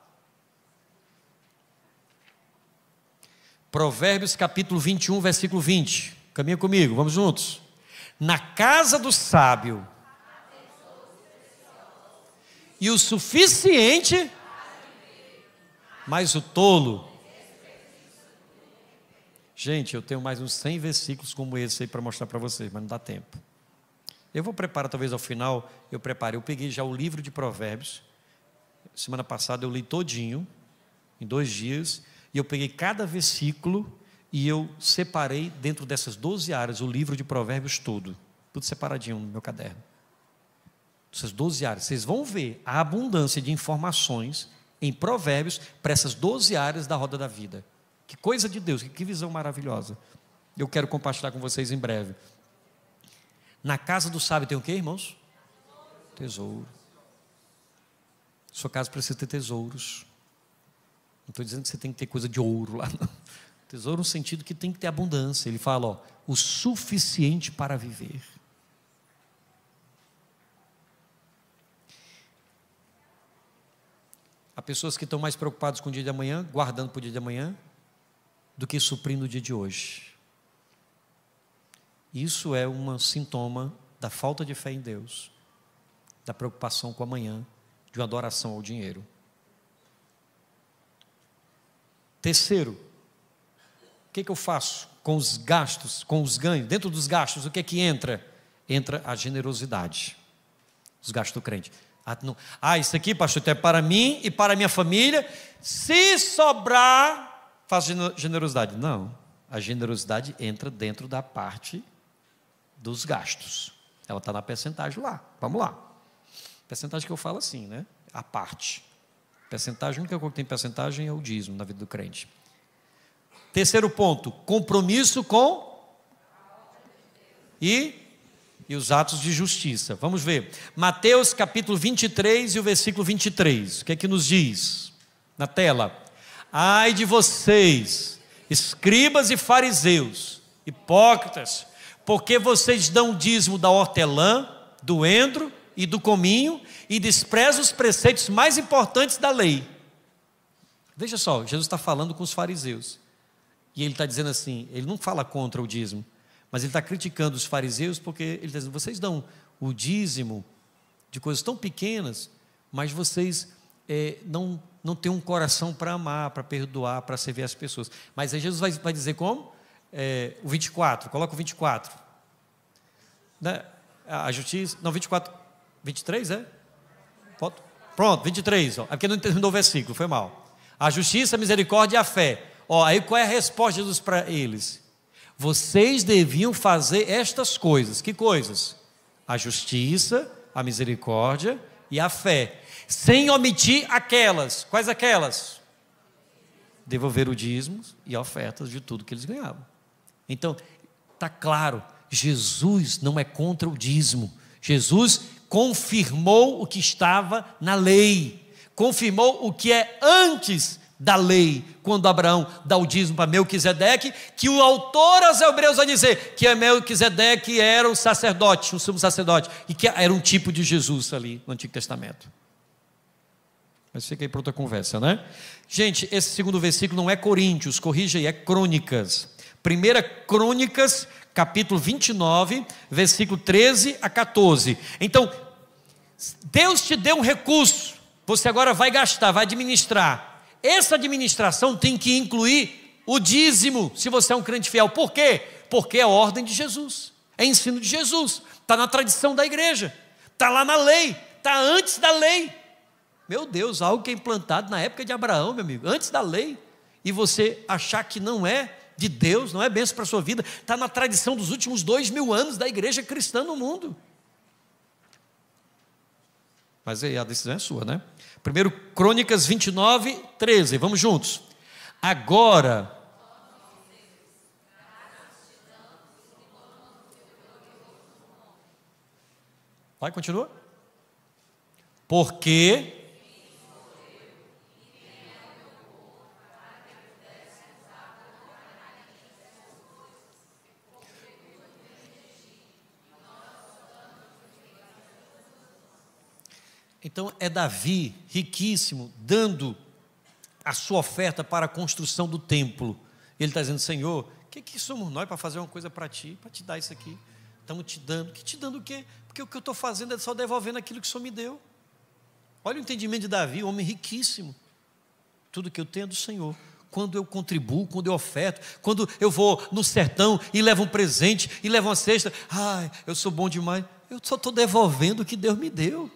Provérbios capítulo 21, versículo 20. Caminha comigo, vamos juntos. Na casa do sábio. E o suficiente, mas o tolo. Gente, eu tenho mais uns 100 versículos como esse aí para mostrar para vocês, mas não dá tempo. Eu vou preparar, talvez ao final, eu preparei. Eu peguei já o livro de Provérbios. Semana passada eu li todinho, em dois dias, e eu peguei cada versículo e eu separei dentro dessas 12 áreas o livro de Provérbios todo. Tudo separadinho no meu caderno. Essas 12 áreas. Vocês vão ver a abundância de informações em Provérbios para essas 12 áreas da roda da vida. Que coisa de Deus, que visão maravilhosa. Eu quero compartilhar com vocês em breve. Na casa do sábio tem o quê, irmãos? Tesouro. Sua casa precisa ter tesouros. Não estou dizendo que você tem que ter coisa de ouro lá, não. Tesouro no sentido que tem que ter abundância. Ele fala, ó, o suficiente para viver. Há pessoas que estão mais preocupadas com o dia de amanhã, guardando para o dia de amanhã, do que suprindo o dia de hoje. Isso é um sintoma da falta de fé em Deus, da preocupação com amanhã, de uma adoração ao dinheiro. Terceiro, o que, é que eu faço com os gastos, com os ganhos? Dentro dos gastos, o que é que entra? Entra a generosidade, os gastos do crente. Ah, ah isso aqui, pastor, então é para mim e para minha família. Se sobrar, faço generosidade. Não, a generosidade entra dentro da parte dos gastos. Ela está na percentagem lá. Vamos lá. Percentagem que eu falo assim, né? A parte. Percentagem, a única coisa que tem percentagem é o dízimo na vida do crente. Terceiro ponto, compromisso com e, e os atos de justiça. Vamos ver. Mateus capítulo 23 e o versículo 23. O que é que nos diz? Na tela. Ai de vocês, escribas e fariseus, hipócritas, porque vocês dão o dízimo da hortelã, do endro e do cominho e desprezam os preceitos mais importantes da lei. Veja só, Jesus está falando com os fariseus. E ele está dizendo assim: ele não fala contra o dízimo, mas ele está criticando os fariseus porque ele está dizendo: vocês dão o dízimo de coisas tão pequenas, mas vocês é, não, não têm um coração para amar, para perdoar, para servir as pessoas. Mas aí Jesus vai, vai dizer como? é, o 24, coloca o 24. Né? A justiça. Não, 24. 23, é? Pronto, 23. Ó. É porque não terminou o versículo, foi mal. A justiça, a misericórdia e a fé. Ó, aí qual é a resposta de Jesus para eles? Vocês deviam fazer estas coisas. Que coisas? A justiça, a misericórdia e a fé. Sem omitir aquelas. Quais aquelas? Devolver o dízimo e ofertas de tudo que eles ganhavam. Então, está claro, Jesus não é contra o dízimo. Jesus confirmou o que estava na lei, confirmou o que é antes da lei, quando Abraão dá o dízimo para Melquisedeque, que o autor aos Hebreus vai dizer que é Melquisedeque era o sacerdote, o sumo sacerdote, e que era um tipo de Jesus ali no Antigo Testamento. Mas fica aí para outra conversa, né? Gente, esse segundo versículo não é Coríntios, corrija aí, é Crônicas. 1 Crônicas, capítulo 29, versículo 13 a 14. Então, Deus te deu um recurso, você agora vai gastar, vai administrar. Essa administração tem que incluir o dízimo, se você é um crente fiel. Por quê? Porque é ordem de Jesus, é ensino de Jesus, está na tradição da igreja, está lá na lei, está antes da lei. Meu Deus, algo que é implantado na época de Abraão, meu amigo, antes da lei, e você achar que não é, de Deus, não é benção para a sua vida, está na tradição dos últimos dois mil anos da igreja cristã no mundo. Mas aí a decisão é sua, né? Primeiro Crônicas 29, 13, vamos juntos. Agora, Vai, continua. Porque Então é Davi, riquíssimo, dando a sua oferta para a construção do templo. Ele está dizendo: Senhor, o que, que somos nós para fazer uma coisa para ti, para te dar isso aqui? Estamos te dando. Que te dando o quê? Porque o que eu estou fazendo é só devolvendo aquilo que o Senhor me deu. Olha o entendimento de Davi, homem riquíssimo. Tudo que eu tenho é do Senhor. Quando eu contribuo, quando eu oferto, quando eu vou no sertão e levo um presente e levo uma cesta, ai, eu sou bom demais. Eu só estou devolvendo o que Deus me deu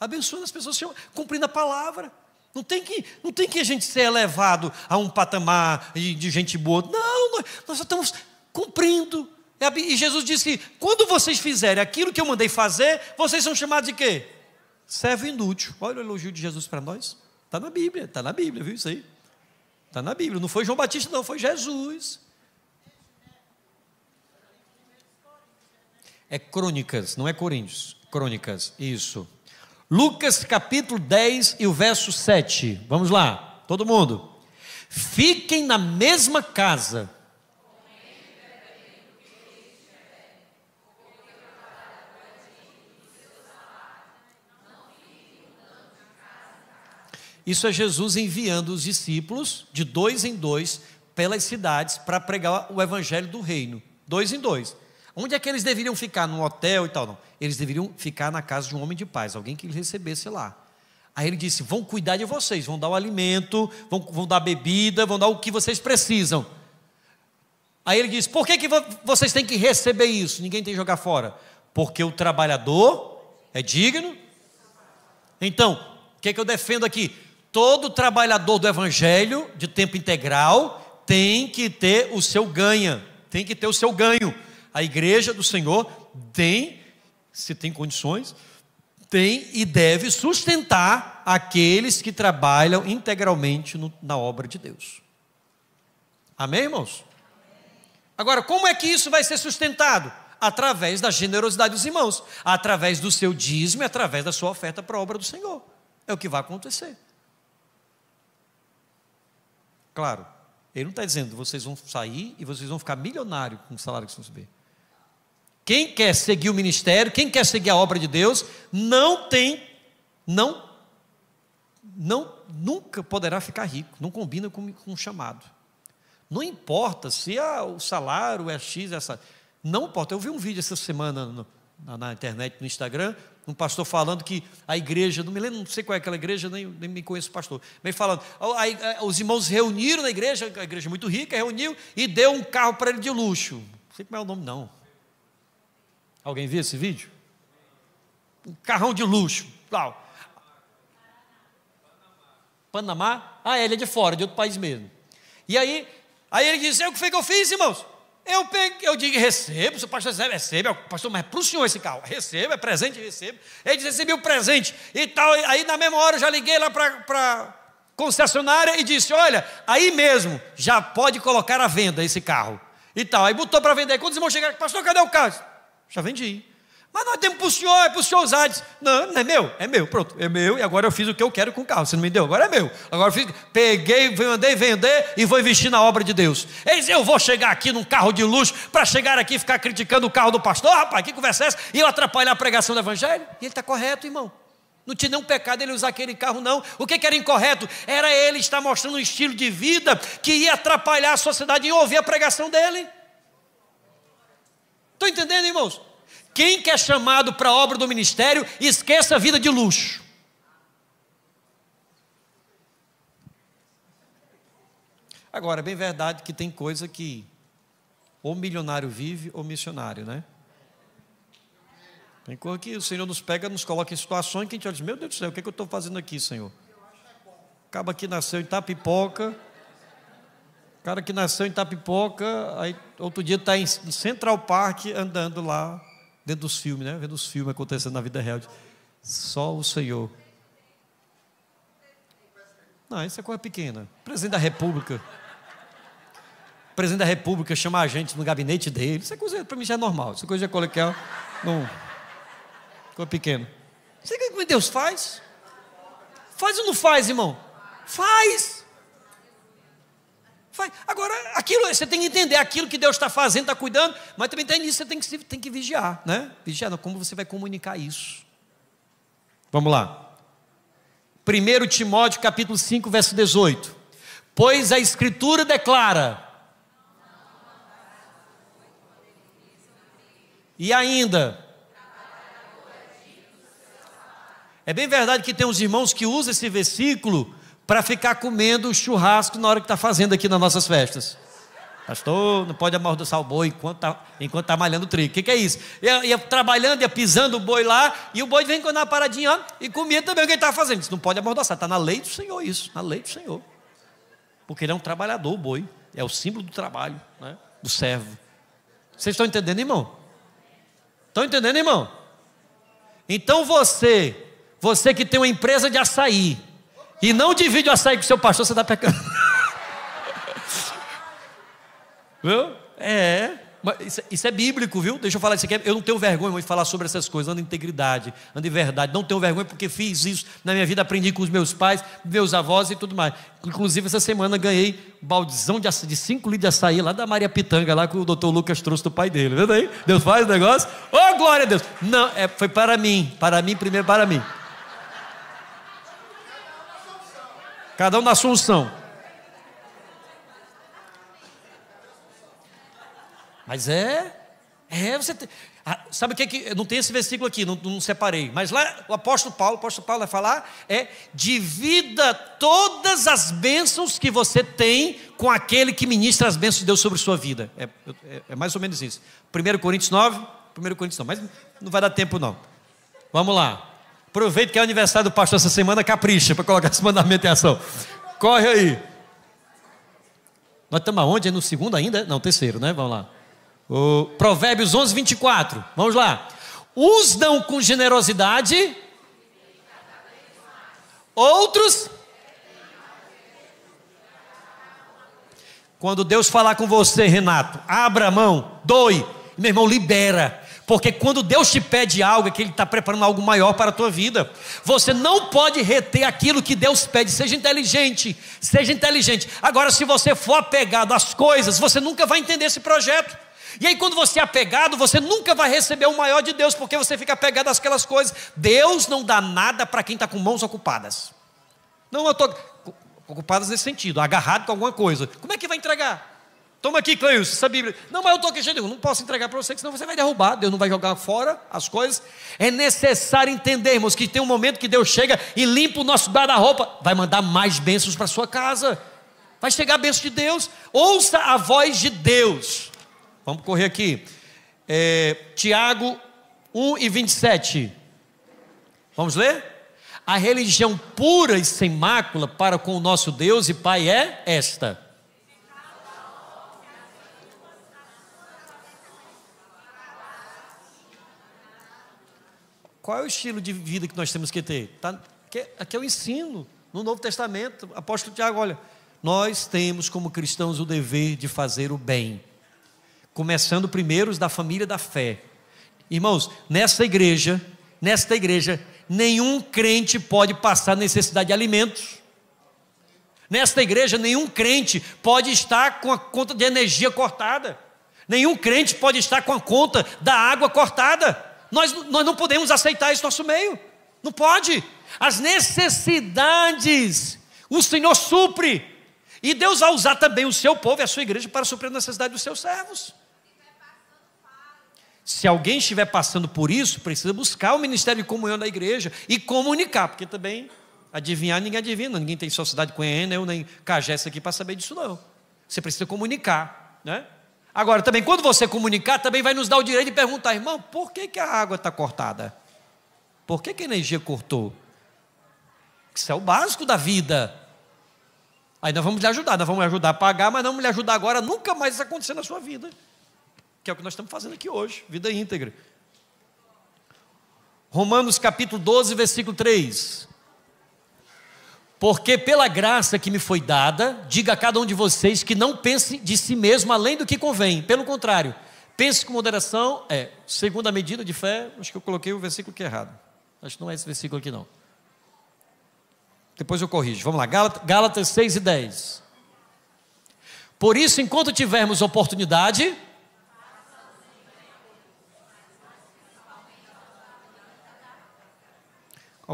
abençoando as pessoas, cumprindo a palavra. Não tem, que, não tem que a gente ser elevado a um patamar de gente boa. Não, nós, nós só estamos cumprindo. É e Jesus disse que quando vocês fizerem aquilo que eu mandei fazer, vocês são chamados de quê? Servo inútil. Olha o elogio de Jesus para nós. Está na Bíblia, está na Bíblia, viu isso aí? Está na Bíblia. Não foi João Batista, não, foi Jesus. É crônicas, não é Coríntios. Crônicas, isso. Lucas capítulo 10 e o verso 7. Vamos lá, todo mundo. Fiquem na mesma casa. Isso é Jesus enviando os discípulos de dois em dois pelas cidades para pregar o evangelho do reino. Dois em dois. Onde é que eles deveriam ficar? No hotel e tal? Não. Eles deveriam ficar na casa de um homem de paz, alguém que lhes recebesse lá. Aí ele disse: vão cuidar de vocês, vão dar o alimento, vão, vão dar bebida, vão dar o que vocês precisam. Aí ele disse: por que, que vocês têm que receber isso? Ninguém tem que jogar fora. Porque o trabalhador é digno. Então, o que, que eu defendo aqui? Todo trabalhador do evangelho de tempo integral tem que ter o seu ganha, tem que ter o seu ganho a igreja do Senhor tem, se tem condições, tem e deve sustentar aqueles que trabalham integralmente no, na obra de Deus. Amém, irmãos? Agora, como é que isso vai ser sustentado? Através da generosidade dos irmãos, através do seu dízimo e através da sua oferta para a obra do Senhor. É o que vai acontecer. Claro, ele não está dizendo vocês vão sair e vocês vão ficar milionário com o salário que vocês receber. Quem quer seguir o ministério, quem quer seguir a obra de Deus, não tem, não, não nunca poderá ficar rico, não combina com, o um chamado. Não importa se a, o salário é X, é essa. Não importa. Eu vi um vídeo essa semana no, na, na, internet, no Instagram, um pastor falando que a igreja, não me lembro, não sei qual é aquela igreja, nem, nem me conheço o pastor, mas falando, a, a, os irmãos reuniram na igreja, a igreja muito rica, reuniu e deu um carro para ele de luxo. Não sei como é o nome, não. Alguém viu esse vídeo? Um carrão de luxo, tal. Panamá? Ah, ele é de fora, de outro país mesmo. E aí, aí ele disse: o que foi que eu fiz, irmãos? Eu, peguei, eu digo, recebo, é o pastor recebe, recebe, pastor, mas é para o senhor esse carro, recebo, é presente, recebo. Ele disse, recebi o presente e tal, aí na mesma hora eu já liguei lá para concessionária e disse, olha, aí mesmo já pode colocar à venda esse carro e tal. Aí botou para vender, quando os irmãos chegaram, pastor, cadê o carro? já vendi. Mas nós é temos para o senhor, é para o senhor usar. Diz, não, não é meu, é meu, pronto, é meu, e agora eu fiz o que eu quero com o carro. Você não me deu, agora é meu. Agora eu fiz, peguei, mandei vender e vou investir na obra de Deus. Eis, eu vou chegar aqui num carro de luxo para chegar aqui e ficar criticando o carro do pastor, rapaz, que conversa é essa? E eu atrapalhar a pregação do evangelho? E ele está correto, irmão. Não tinha nenhum pecado ele usar aquele carro, não. O que, que, era incorreto? Era ele estar mostrando um estilo de vida que ia atrapalhar a sociedade em ouvir a pregação dele. Estão entendendo, irmãos? Quem quer é chamado para a obra do ministério, esqueça a vida de luxo. Agora, é bem verdade que tem coisa que ou milionário vive ou missionário, né? Tem coisa que o Senhor nos pega, nos coloca em situações que a gente olha e diz: Meu Deus do céu, o que, é que eu estou fazendo aqui, Senhor? Acaba que nasceu em Tapipoca cara que nasceu em Tapipoca, aí outro dia está em Central Park andando lá, dentro dos filmes, né? Vendo os filmes acontecendo na vida real. Só o Senhor. Não, isso é coisa pequena. Presidente da República. Presidente da República chamar a gente no gabinete dele. Isso é coisa, para mim, já é normal. Isso é coisa coloquial. Não. Coisa pequena. Você o é que Deus faz? Faz ou não faz, irmão? Faz! Faz. Agora, aquilo você tem que entender, aquilo que Deus está fazendo, está cuidando, mas também tem isso, você tem que, tem que vigiar, né? Vigiar, não, como você vai comunicar isso? Vamos lá. 1 Timóteo capítulo 5, verso 18. Pois a Escritura declara. E ainda. É bem verdade que tem uns irmãos que usam esse versículo para ficar comendo churrasco na hora que está fazendo aqui nas nossas festas. Pastor, não pode amordaçar o boi enquanto está enquanto tá malhando o trigo. O que, que, é isso? Ia, ia, trabalhando, ia pisando o boi lá, e o boi vem com uma paradinha ó, e comia também o que ele estava fazendo. Isso não pode amordaçar, está na lei do Senhor isso, na lei do Senhor. Porque ele é um trabalhador, o boi. É o símbolo do trabalho, né? do servo. Vocês estão entendendo, irmão? Estão entendendo, irmão? Então você, você que tem uma empresa de açaí, e não divide o açaí com o seu pastor, você está pecando. viu? É. Isso, é, isso, é bíblico, viu? Deixa eu falar isso aqui. É, eu não tenho vergonha de falar sobre essas coisas. Ando em integridade, ando em verdade. Não tenho vergonha porque fiz isso na minha vida. Aprendi com os meus pais, meus avós e tudo mais. Inclusive, essa semana ganhei baldizão de, de cinco litros de açaí lá da Maria Pitanga, lá que o doutor Lucas trouxe do pai dele. viu daí? Deus faz o negócio. Ô, oh, glória a Deus! Não, é, foi para mim. Para mim, primeiro para mim. Cada um na sua unção. Mas é, é, você tem, ah, sabe o que é que, não tem esse versículo aqui, não, não separei, mas lá o apóstolo Paulo, o apóstolo Paulo vai falar, é, divida todas as bênçãos que você tem com aquele que ministra as bênçãos de Deus sobre sua vida, é, é, é mais ou menos isso, 1 Coríntios 9, 1 Coríntios 9, mas não vai dar tempo não, vamos lá, Aproveita que é aniversário do pastor essa semana, capricha para colocar esse mandamento em ação. Corre aí. Nós estamos aonde? É no segundo ainda? Não, terceiro, né? Vamos lá. O Provérbios 11, 24. Vamos lá. Uns dão com generosidade, outros. Quando Deus falar com você, Renato, abra a mão, doe. Meu irmão, libera. Porque quando Deus te pede algo, é que Ele está preparando algo maior para a tua vida. Você não pode reter aquilo que Deus pede. Seja inteligente, seja inteligente. Agora, se você for apegado às coisas, você nunca vai entender esse projeto. E aí, quando você é apegado, você nunca vai receber o maior de Deus, porque você fica apegado às aquelas coisas. Deus não dá nada para quem está com mãos ocupadas. Não, eu estou ocupadas nesse sentido, agarrado com alguma coisa. Como é que vai entregar? Toma aqui, Cleilson, essa Bíblia. Não, mas eu estou questionando, não posso entregar para você, senão você vai derrubar, Deus não vai jogar fora as coisas. É necessário entendermos que tem um momento que Deus chega e limpa o nosso guarda-roupa, vai mandar mais bênçãos para sua casa. Vai chegar a bênção de Deus. Ouça a voz de Deus. Vamos correr aqui. É, Tiago 1 e 27. Vamos ler? A religião pura e sem mácula para com o nosso Deus e Pai é esta Qual é o estilo de vida que nós temos que ter? Tá, aqui é o ensino. No Novo Testamento, apóstolo Tiago, olha, nós temos como cristãos o dever de fazer o bem, começando primeiros da família da fé. Irmãos, nesta igreja, nesta igreja, nenhum crente pode passar necessidade de alimentos. Nesta igreja, nenhum crente pode estar com a conta de energia cortada. Nenhum crente pode estar com a conta da água cortada. Nós, nós não podemos aceitar isso no nosso meio. Não pode. As necessidades, o Senhor supre. E Deus vai usar também o seu povo e a sua igreja para suprir a necessidade dos seus servos. Se alguém estiver passando por isso, precisa buscar o ministério de comunhão da igreja e comunicar, porque também adivinhar ninguém adivina, ninguém tem sociedade com eu nem Cagessa aqui para saber disso não. Você precisa comunicar, né? Agora, também, quando você comunicar, também vai nos dar o direito de perguntar, irmão, por que, que a água está cortada? Por que, que a energia cortou? Isso é o básico da vida. Aí nós vamos lhe ajudar, nós vamos lhe ajudar a pagar, mas não vamos lhe ajudar agora, nunca mais isso acontecer na sua vida. Que é o que nós estamos fazendo aqui hoje, vida íntegra. Romanos capítulo 12, versículo 3. Porque pela graça que me foi dada, diga a cada um de vocês que não pense de si mesmo além do que convém. Pelo contrário, pense com moderação, é, segundo a medida de fé, acho que eu coloquei o versículo aqui é errado. Acho que não é esse versículo aqui não. Depois eu corrijo. Vamos lá, Gálatas, Gálatas 6 e 10. Por isso, enquanto tivermos oportunidade,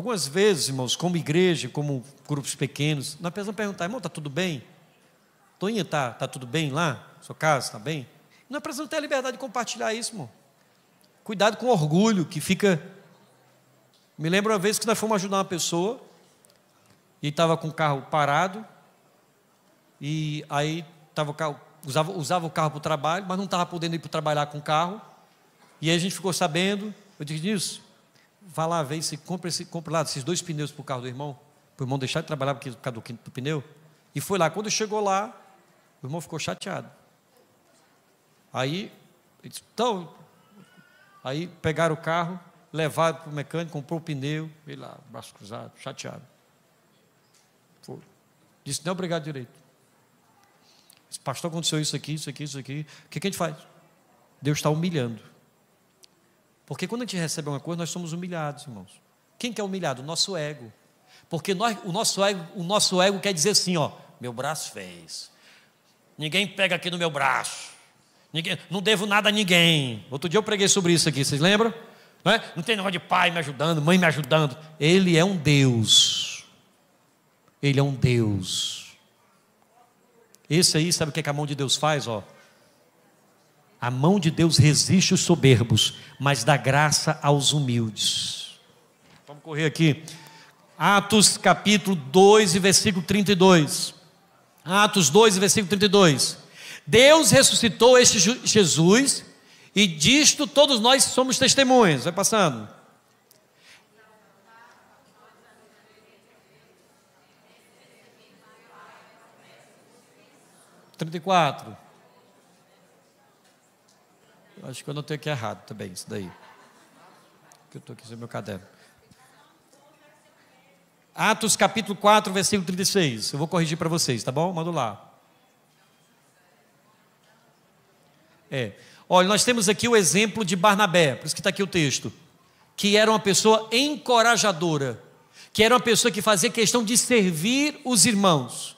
Algumas vezes, irmãos, como igreja, como grupos pequenos, nós precisamos perguntar, irmão, está tudo bem? Toninha, está tá tudo bem lá? Sua casa, está bem? Nós precisamos ter a liberdade de compartilhar isso, irmão. Cuidado com o orgulho que fica. Me lembro uma vez que nós fomos ajudar uma pessoa e estava com o carro parado e aí tava o carro, usava, usava o carro para o trabalho, mas não estava podendo ir para trabalhar com o carro. E aí a gente ficou sabendo. Eu disse, Nilson, vá lá ver se compra, esse, compra lá esses dois pneus para o carro do irmão, para o irmão deixar de trabalhar por causa do, do pneu. E foi lá. Quando chegou lá, o irmão ficou chateado. Aí, ele disse, então, aí pegaram o carro, levaram para o mecânico, comprou o pneu, ele lá, braço cruzado, chateado. Foi. Disse, não obrigado direito. Disse, pastor, aconteceu isso aqui, isso aqui, isso aqui. O que, que a gente faz? Deus está humilhando. Porque quando a gente recebe uma coisa, nós somos humilhados, irmãos. Quem que é humilhado? O nosso ego. Porque nós, o, nosso ego, o nosso ego quer dizer assim, ó, meu braço fez. Ninguém pega aqui no meu braço. Ninguém, não devo nada a ninguém. Outro dia eu preguei sobre isso aqui, vocês lembram? Não, é? não tem negócio de pai me ajudando, mãe me ajudando. Ele é um Deus. Ele é um Deus. Esse aí, sabe o que, é que a mão de Deus faz? Ó? A mão de Deus resiste os soberbos, mas dá graça aos humildes. Vamos correr aqui. Atos capítulo 2 e versículo 32. Atos 2 e versículo 32. Deus ressuscitou este Jesus e disto todos nós somos testemunhas. Vai passando. Trinta e quatro. Acho que eu não tenho é errado também, isso daí. Que eu estou aqui sem meu caderno. Atos capítulo 4, versículo 36. Eu vou corrigir para vocês, tá bom? Mando lá. É. Olha, nós temos aqui o exemplo de Barnabé, por isso que está aqui o texto. Que era uma pessoa encorajadora, que era uma pessoa que fazia questão de servir os irmãos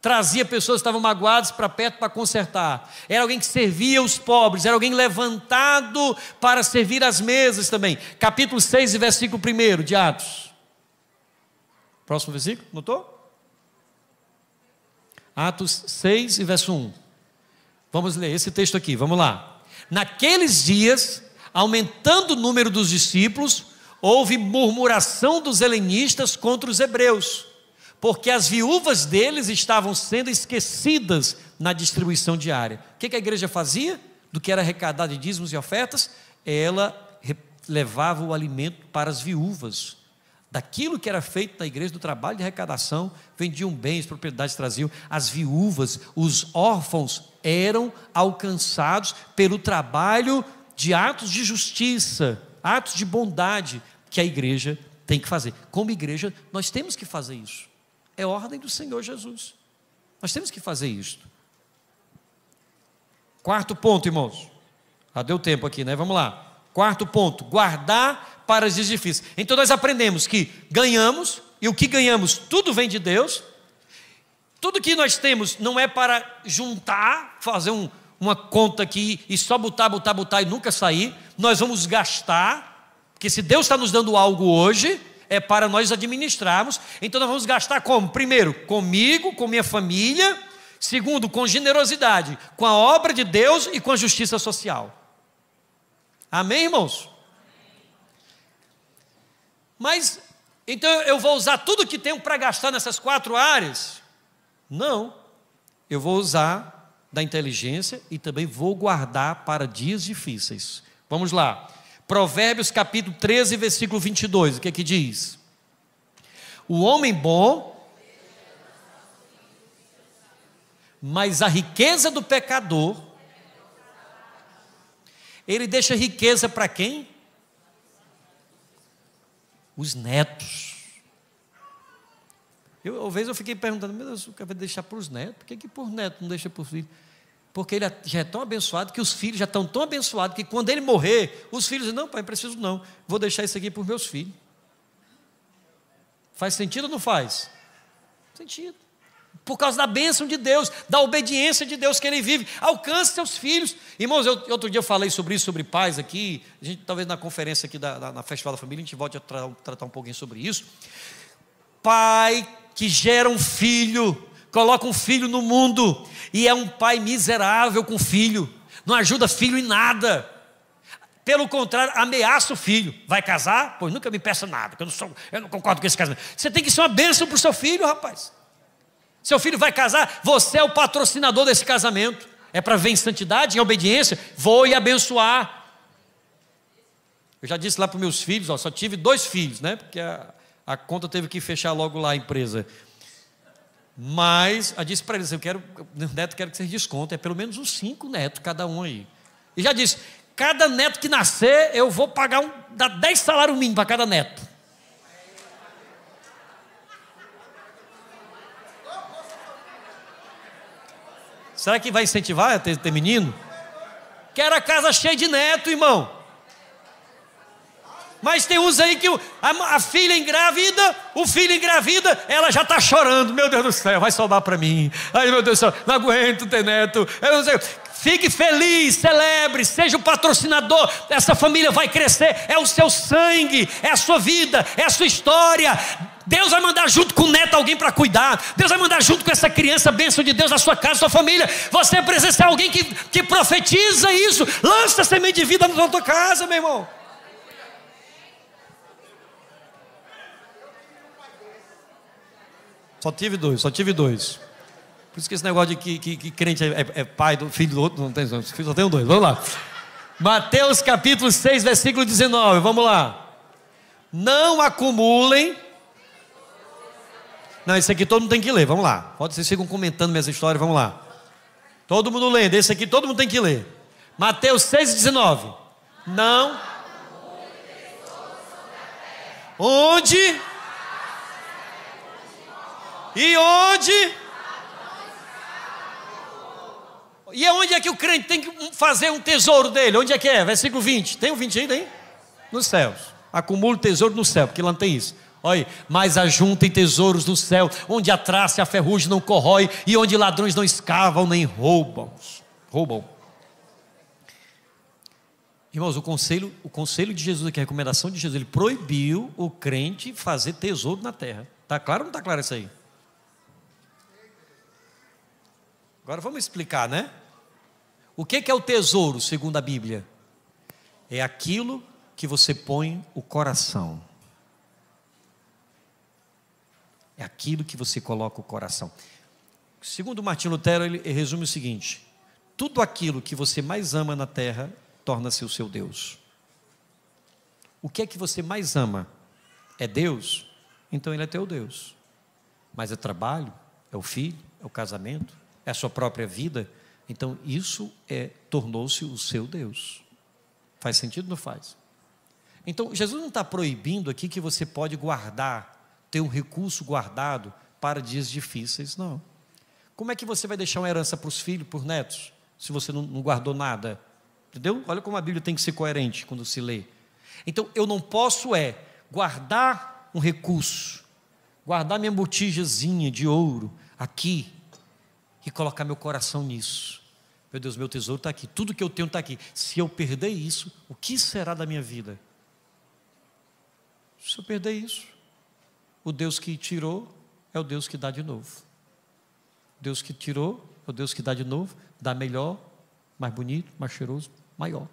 trazia pessoas que estavam magoadas para perto para consertar. Era alguém que servia os pobres, era alguém levantado para servir as mesas também. Capítulo 6, versículo 1 de Atos. Próximo versículo, notou? Atos 6 e verso 1. Vamos ler esse texto aqui, vamos lá. Naqueles dias, aumentando o número dos discípulos, houve murmuração dos helenistas contra os hebreus porque as viúvas deles estavam sendo esquecidas na distribuição diária. O que a igreja fazia? Do que era arrecadado de dízimos e ofertas, ela levava o alimento para as viúvas. Daquilo que era feito na igreja, do trabalho de arrecadação, vendiam bens, propriedades traziam. As viúvas, os órfãos eram alcançados pelo trabalho de atos de justiça, atos de bondade que a igreja tem que fazer. Como igreja, nós temos que fazer isso é ordem do Senhor Jesus. Nós temos que fazer isto. Quarto ponto, irmãos. Já ah, deu tempo aqui, né? Vamos lá. Quarto ponto: guardar para os dias difíceis. Então nós aprendemos que ganhamos, e o que ganhamos, tudo vem de Deus. Tudo que nós temos não é para juntar, fazer um, uma conta aqui e só botar, botar, botar e nunca sair. Nós vamos gastar, porque se Deus está nos dando algo hoje, é para nós administrarmos. Então nós vamos gastar como? Primeiro, comigo, com minha família. Segundo, com generosidade, com a obra de Deus e com a justiça social. Amém, irmãos? Mas, então eu vou usar tudo que tenho para gastar nessas quatro áreas? Não. Eu vou usar da inteligência e também vou guardar para dias difíceis. Vamos lá. Provérbios capítulo 13, versículo 22, o que é que diz? O homem bom, mas a riqueza do pecador, ele deixa riqueza para quem? Os netos. Eu, uma vez eu fiquei perguntando, meu Deus, eu quero deixar para os netos, por que, que por neto não deixa para os filhos? Porque ele já é tão abençoado que os filhos já estão tão abençoados que quando ele morrer, os filhos dizem: Não, pai, preciso não, vou deixar isso aqui para os meus filhos. Faz sentido ou não faz? Sentido. Por causa da bênção de Deus, da obediência de Deus que ele vive, alcance seus filhos. Irmãos, eu, outro dia eu falei sobre isso, sobre pais aqui. A gente, talvez na conferência aqui da, na, na Festival da Família, a gente volte a tra tratar um pouquinho sobre isso. Pai que gera um filho coloca um filho no mundo e é um pai miserável com o filho, não ajuda filho em nada. Pelo contrário, ameaça o filho. Vai casar? Pois nunca me peça nada, eu não, sou, eu não concordo com esse casamento. Você tem que ser uma bênção para o seu filho, rapaz. Seu filho vai casar, você é o patrocinador desse casamento. É para ver em santidade, em obediência, vou e abençoar. Eu já disse lá para meus filhos, ó, só tive dois filhos, né? Porque a, a conta teve que fechar logo lá a empresa. Mas eu disse para eles: assim, eu quero, neto, quero que vocês descontem, é pelo menos uns cinco netos, cada um aí. E já disse: cada neto que nascer, eu vou pagar um, dá dez salários mínimos para cada neto. Será que vai incentivar a ter, ter menino? Quero a casa cheia de neto, irmão. Mas tem uns aí que a, a filha engravida, o filho engravida, ela já está chorando. Meu Deus do céu, vai sobrar para mim. Ai, meu Deus do céu, não aguento ter neto. Fique feliz, celebre, seja o patrocinador. Essa família vai crescer. É o seu sangue, é a sua vida, é a sua história. Deus vai mandar junto com o neto alguém para cuidar. Deus vai mandar junto com essa criança a bênção de Deus na sua casa, sua família. Você precisa ser alguém que, que profetiza isso. Lança semente de vida na sua casa, meu irmão. Só tive dois, só tive dois. Por isso que esse negócio de que, que, que crente é, é, é pai do filho do outro, não tem, só tenho dois. Vamos lá. Mateus capítulo 6, versículo 19. Vamos lá. Não acumulem. Não, esse aqui todo mundo tem que ler. Vamos lá. Pode vocês ficam comentando minhas histórias. Vamos lá. Todo mundo lendo. Esse aqui todo mundo tem que ler. Mateus 6, 19. Não. Onde? E onde? E é onde é que o crente tem que fazer um tesouro dele? Onde é que é? Versículo 20. Tem o um 20 ainda, hein? Nos céus. Acumula o tesouro no céu, porque lá não tem isso. Olha, mas ajuntem tesouros no céu, onde a traça e a ferrugem não corrói, e onde ladrões não escavam nem roubam. Roubam. Irmãos, o conselho, o conselho de Jesus aqui, a recomendação de Jesus, ele proibiu o crente fazer tesouro na terra. Está claro ou não está claro isso aí? Agora vamos explicar, né? O é que é o tesouro, segundo a Bíblia? É aquilo que você põe o coração. É aquilo que você coloca o coração. Segundo Martin Lutero, ele resume o seguinte: tudo aquilo que você mais ama na terra torna-se o seu Deus. O que é que você mais ama? É Deus? Então ele é teu Deus. Mas é trabalho, é o filho, é o casamento, a sua própria vida, então isso é tornou-se o seu Deus. Faz sentido ou não faz? Então, Jesus não está proibindo aqui que você pode guardar, ter um recurso guardado para dias difíceis, não. Como é que você vai deixar uma herança para os filhos, para os netos, se você não, não guardou nada? Entendeu? Olha como a Bíblia tem que ser coerente quando se lê. Então, eu não posso é guardar um recurso, guardar minha botijazinha de ouro aqui, e colocar meu coração nisso. Meu Deus, meu tesouro está aqui, tudo que eu tenho está aqui. Se eu perder isso, o que será da minha vida? Se eu perder isso, o Deus que tirou é o Deus que dá de novo. Deus que tirou é o Deus que dá de novo, dá melhor, mais bonito, mais cheiroso, maior.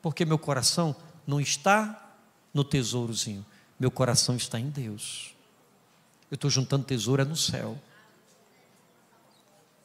Porque meu coração não está no tesourozinho, meu coração está em Deus. Eu estou juntando tesouro é no céu.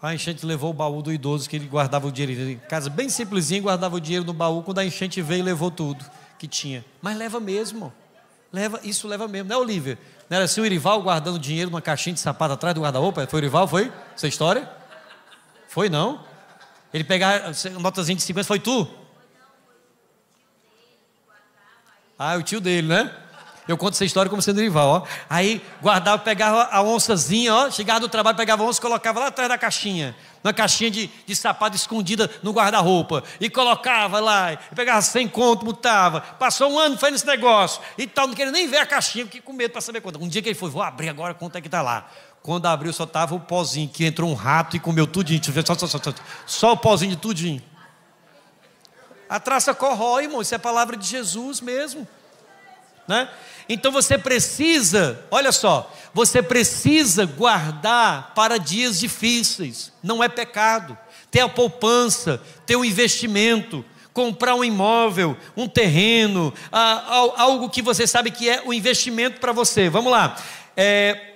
A enchente levou o baú do idoso que ele guardava o dinheiro. Em casa bem simplesinho, guardava o dinheiro no baú. Quando a enchente veio, levou tudo que tinha. Mas leva mesmo. Leva, isso leva mesmo, né, Olivia? Não era assim o Irival guardando dinheiro numa caixinha de sapato atrás do guarda-roupa? Foi o Irival? Foi? Essa história? Foi não? Ele pegava notazinha de 50, foi tu? Ah, o tio dele, né? Eu conto essa história como sendo rival, ó. Aí guardava, pegava a onçazinha, ó. Chegava do trabalho, pegava a onça, colocava lá atrás da caixinha. Na caixinha de, de sapato escondida no guarda-roupa. E colocava lá, e pegava sem conto, mutava. Passou um ano fazendo esse negócio. E tal, não queria nem ver a caixinha, porque com medo para saber quanto. Um dia que ele foi, vou abrir agora, quanto é que tá lá. Quando abriu, só tava o pozinho, que entrou um rato e comeu tudinho. Só, só, só, só, só o pozinho de tudinho. A traça corrói, irmão. Isso é a palavra de Jesus mesmo né? Então você precisa, olha só, você precisa guardar para dias difíceis, não é pecado. Ter a poupança, ter o um investimento, comprar um imóvel, um terreno, algo que você sabe que é o um investimento para você. Vamos lá. É,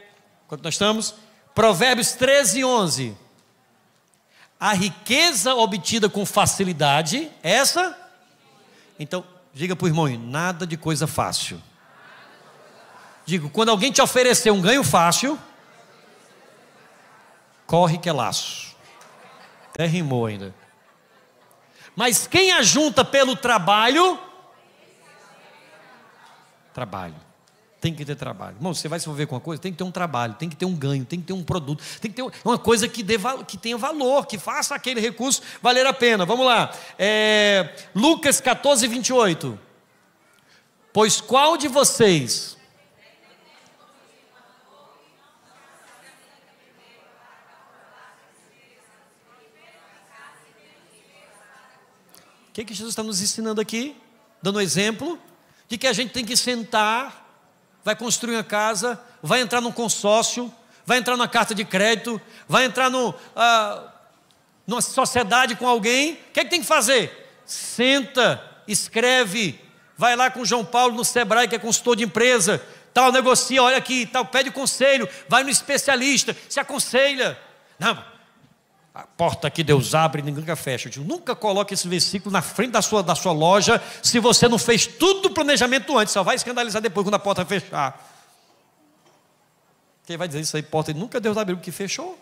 nós estamos? Provérbios 13, 11. A riqueza obtida com facilidade, essa? Então, Diga para o irmão, nada de coisa fácil. Digo, quando alguém te oferecer um ganho fácil, corre que é laço. Até rimou ainda. Mas quem ajunta pelo trabalho, trabalho tem que ter trabalho. Irmão, você vai se envolver com uma coisa, tem que ter um trabalho, tem que ter um ganho, tem que ter um produto, tem que ter uma coisa que, dê, que tenha valor, que faça aquele recurso valer a pena. Vamos lá. É, Lucas 14, 28. Pois qual de vocês. O que, é que Jesus está nos ensinando aqui? Dando um exemplo de que a gente tem que sentar vai construir uma casa, vai entrar num consórcio, vai entrar numa carta de crédito, vai entrar no, ah, numa sociedade com alguém. O que é que tem que fazer? Senta, escreve, vai lá com João Paulo no Sebrae, que é consultor de empresa, tal, negocia, olha aqui, tal, pede conselho, vai no especialista, se aconselha. Não, a porta que Deus abre ninguém nunca fecha. Eu digo, nunca coloque esse versículo na frente da sua, da sua loja se você não fez tudo o planejamento antes, só vai escandalizar depois quando a porta fechar. Quem vai dizer isso aí, porta, nunca Deus abriu porque fechou.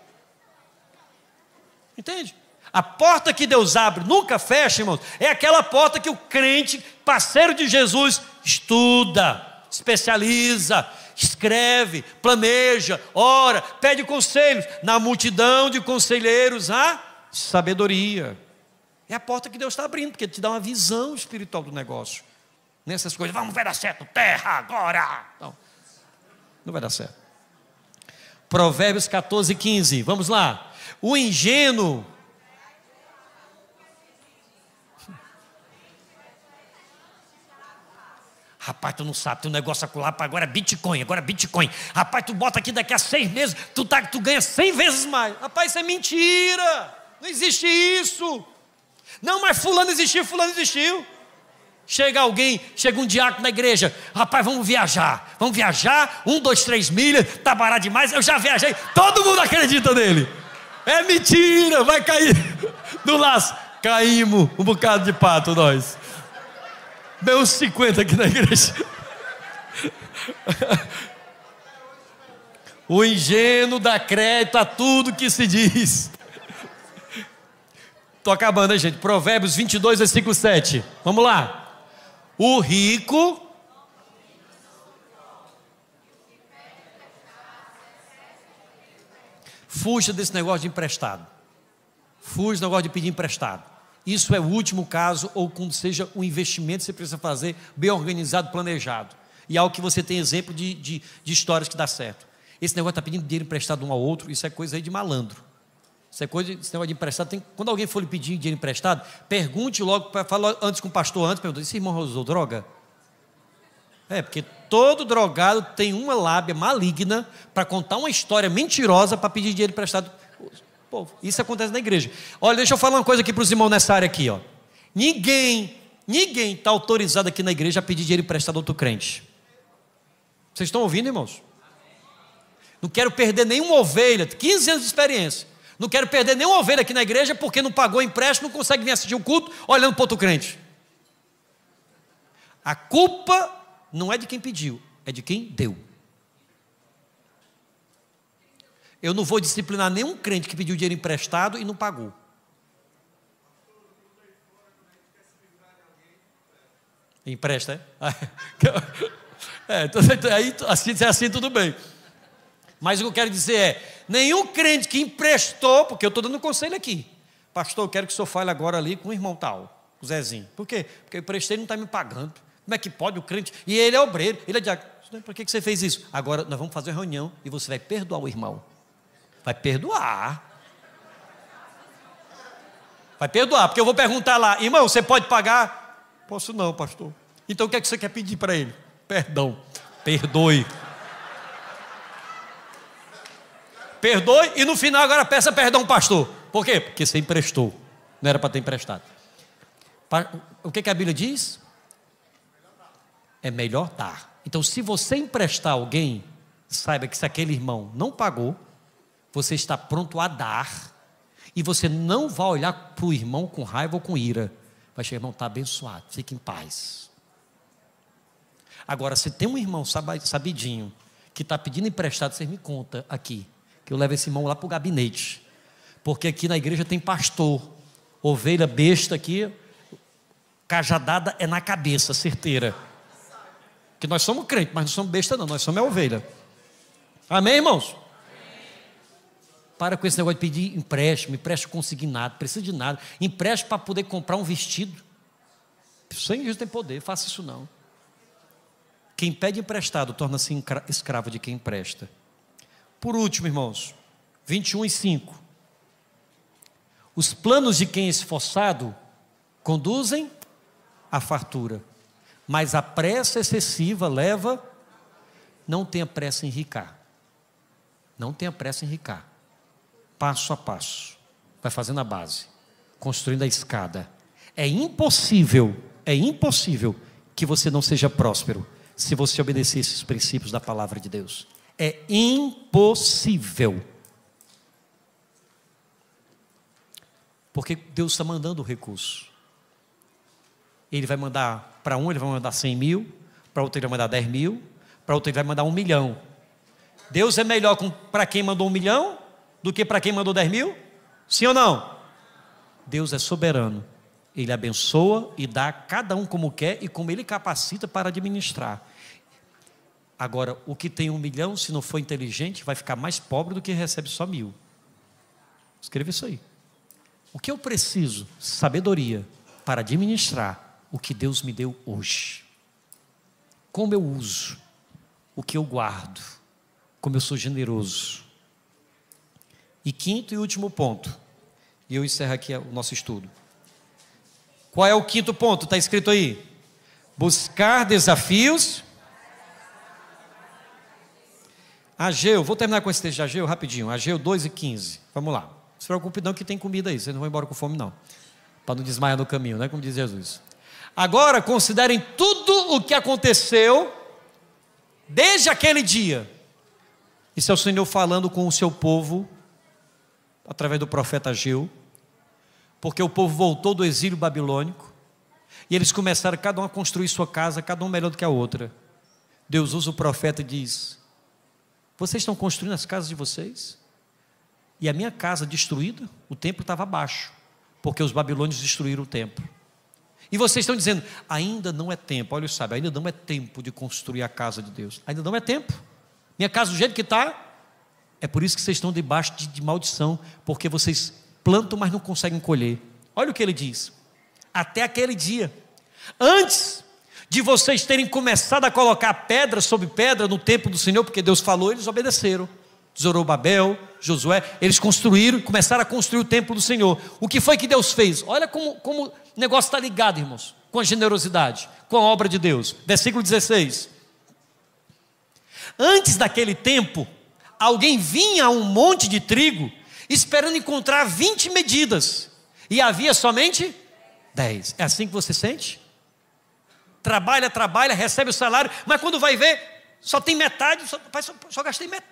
Entende? A porta que Deus abre, nunca fecha, irmãos, é aquela porta que o crente, parceiro de Jesus, estuda, especializa, escreve, planeja, ora, pede conselhos. Na multidão de conselheiros há sabedoria. É a porta que Deus está abrindo, porque te dá uma visão espiritual do negócio. Nessas coisas, vamos ver dar certo, terra agora. Não, não vai dar certo. Provérbios 14, 15. Vamos lá. O ingênuo Rapaz, tu não sabe, teu negócio acolá, agora é Bitcoin, agora é Bitcoin. Rapaz, tu bota aqui daqui a seis meses, tu, tá, tu ganha cem vezes mais. Rapaz, isso é mentira. Não existe isso. Não, mas fulano existiu, fulano existiu. Chega alguém, chega um diácono na igreja, rapaz, vamos viajar, vamos viajar, um, dois, três milhas, tá barato demais, eu já viajei, todo mundo acredita nele. É mentira, vai cair do laço. Caímos, um bocado de pato nós. Deu uns 50 aqui na igreja. o ingênuo dá crédito a tudo que se diz. Estou acabando, hein, gente? Provérbios 22, versículo 7. Vamos lá. O rico. Fuja desse negócio de emprestado. Fuja do negócio de pedir emprestado. Isso é o último caso, ou quando seja o um investimento que você precisa fazer, bem organizado, planejado. E é algo que você tem exemplo de, de, de histórias que dá certo. Esse negócio está pedindo dinheiro emprestado um ao outro, isso é coisa aí de malandro. Isso é coisa, esse negócio de emprestado. Tem, quando alguém for lhe pedir dinheiro emprestado, pergunte logo, fala antes com o pastor antes, pergunta, esse irmão usou droga? É, porque todo drogado tem uma lábia maligna para contar uma história mentirosa para pedir dinheiro emprestado povo. Isso acontece na igreja. Olha, deixa eu falar uma coisa aqui para os irmãos nessa área aqui, ó. Ninguém, ninguém está autorizado aqui na igreja a pedir dinheiro emprestado a outro crente. Vocês estão ouvindo, irmãos? Não quero perder nenhuma ovelha, 15 anos de experiência. Não quero perder nenhuma ovelha aqui na igreja porque não pagou empréstimo, não consegue vir assistir o um culto olhando para outro crente. A culpa não é de quem pediu, é de quem deu. Eu não vou disciplinar nenhum crente que pediu dinheiro emprestado e não pagou. Empresta, é? é então, então, aí, assim, é assim, tudo bem. Mas o que eu quero dizer é: nenhum crente que emprestou, porque eu estou dando um conselho aqui, pastor, eu quero que o senhor fale agora ali com o irmão tal, com o Zezinho. Por quê? Porque eu emprestei e não está me pagando. Como é que pode o crente? E ele é obreiro, ele é diácono. Por que você fez isso? Agora nós vamos fazer uma reunião e você vai perdoar o irmão. Vai perdoar. Vai perdoar, porque eu vou perguntar lá, irmão, você pode pagar? Posso não, pastor. Então o que é que você quer pedir para ele? Perdão. Perdoe. Perdoe e no final agora peça perdão, pastor. Por quê? Porque você emprestou. Não era para ter emprestado. O que, é que a Bíblia diz? É melhor dar. Então, se você emprestar alguém, saiba que se aquele irmão não pagou, você está pronto a dar. E você não vai olhar para o irmão com raiva ou com ira. Vai chegar, irmão, está abençoado, fique em paz. Agora, se tem um irmão sabidinho que está pedindo emprestado, você me conta aqui. Que eu levo esse irmão lá para o gabinete. Porque aqui na igreja tem pastor. Ovelha besta aqui, cajadada é na cabeça, certeira. Que nós somos crentes, mas não somos besta, não, nós somos ovelha. Amém, irmãos? Para com esse negócio de pedir empréstimo, empréstimo conseguir nada, precisa de nada, empréstimo para poder comprar um vestido. Sem Jesus tem poder, faça isso não. Quem pede emprestado torna-se escravo de quem empresta. Por último, irmãos, 21 e 5. Os planos de quem é esforçado conduzem à fartura, mas a pressa excessiva leva. Não tenha pressa em ricar. Não tenha pressa em ricar passo a passo. Vai fazendo a base, construindo a escada. É impossível, é impossível que você não seja próspero se você obedecer esses princípios da palavra de Deus. É impossível. Porque Deus está mandando o recurso. Ele vai mandar para um, ele vai mandar 100 mil, para outro, ele vai mandar 10 mil, para outro, ele vai mandar um milhão. Deus é melhor para quem mandou um milhão do que para quem mandou 10 mil? Sim ou não? Deus é soberano. Ele abençoa e dá a cada um como quer e como ele capacita para administrar. Agora, o que tem um milhão, se não for inteligente, vai ficar mais pobre do que recebe só mil. Escreva isso aí. O que eu preciso? Sabedoria para administrar o que Deus me deu hoje. Como eu uso, o que eu guardo, como eu sou generoso e quinto e último ponto, e eu encerro aqui o nosso estudo. Qual é o quinto ponto? Está escrito aí: buscar desafios. Ageu, vou terminar com esse texto de Ageu rapidinho. Ageu 2 e 15. Vamos lá. Não se preocupe não que tem comida aí, vocês não vão embora com fome não. Para não desmaiar no caminho, né? Como diz Jesus. Agora considerem tudo o que aconteceu desde aquele dia. Isso é o Senhor falando com o seu povo através do profeta Gil, porque o povo voltou do exílio babilônico e eles começaram cada um a construir sua casa, cada um melhor do que a outra. Deus usa o profeta e diz: Vocês estão construindo as casas de vocês? E a minha casa destruída, o templo estava abaixo, porque os babilônios destruíram o templo. E vocês estão dizendo: ainda não é tempo, olha o sábio, ainda não é tempo de construir a casa de Deus, ainda não é tempo. Minha casa do jeito que está, é por isso que vocês estão debaixo de, de maldição, porque vocês plantam, mas não conseguem colher. Olha o que ele diz. Até aquele dia, antes de vocês terem começado a colocar pedra sobre pedra no tempo do Senhor, porque Deus falou, eles obedeceram. Zorobabel, Josué, eles construíram começaram a construir o templo do Senhor. O que foi que Deus fez? Olha como, como o negócio está ligado, irmãos, com a generosidade, com a obra de Deus. Versículo 16. Antes daquele tempo, alguém vinha um monte de trigo esperando encontrar 20 medidas e havia somente 10. É assim que você sente? Trabalha, trabalha, recebe o salário, mas quando vai ver, só tem metade, só, só, só gastei metade.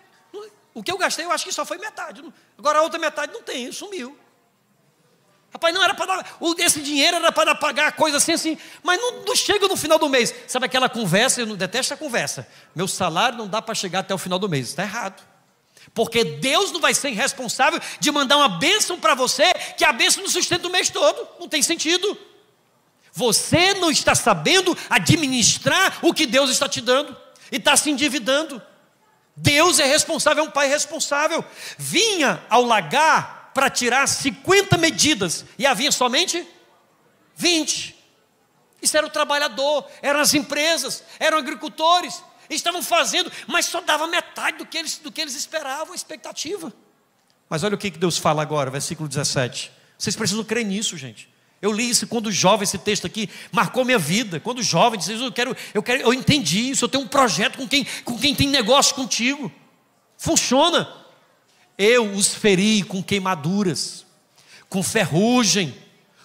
O que eu gastei, eu acho que só foi metade. Agora a outra metade não tem, sumiu. Rapaz, não era para dar. Esse dinheiro era para pagar coisa assim, assim. Mas não, não, chega no final do mês. Sabe aquela conversa? Eu não detesto a conversa. Meu salário não dá para chegar até o final do mês. Está errado. Porque Deus não vai ser responsável de mandar uma bênção para você que a bênção não sustenta o mês todo. Não tem sentido. Você não está sabendo administrar o que Deus está te dando e está se endividando. Deus é responsável, é um pai responsável. Vinha ao lagar para tirar 50 medidas e havia somente 20. Isso era o trabalhador, eram as empresas, eram agricultores. Eles estavam fazendo, mas só dava metade do que eles, do que eles esperavam, a expectativa. Mas olha o que Deus fala agora, versículo 17. Vocês precisam crer nisso, gente. Eu li isso quando jovem, esse texto aqui marcou minha vida. Quando jovem, disse, eu quero, eu quero, eu entendi isso, eu tenho um projeto com quem, com quem tem negócio contigo. Funciona. Eu os feri com queimaduras, com ferrugem,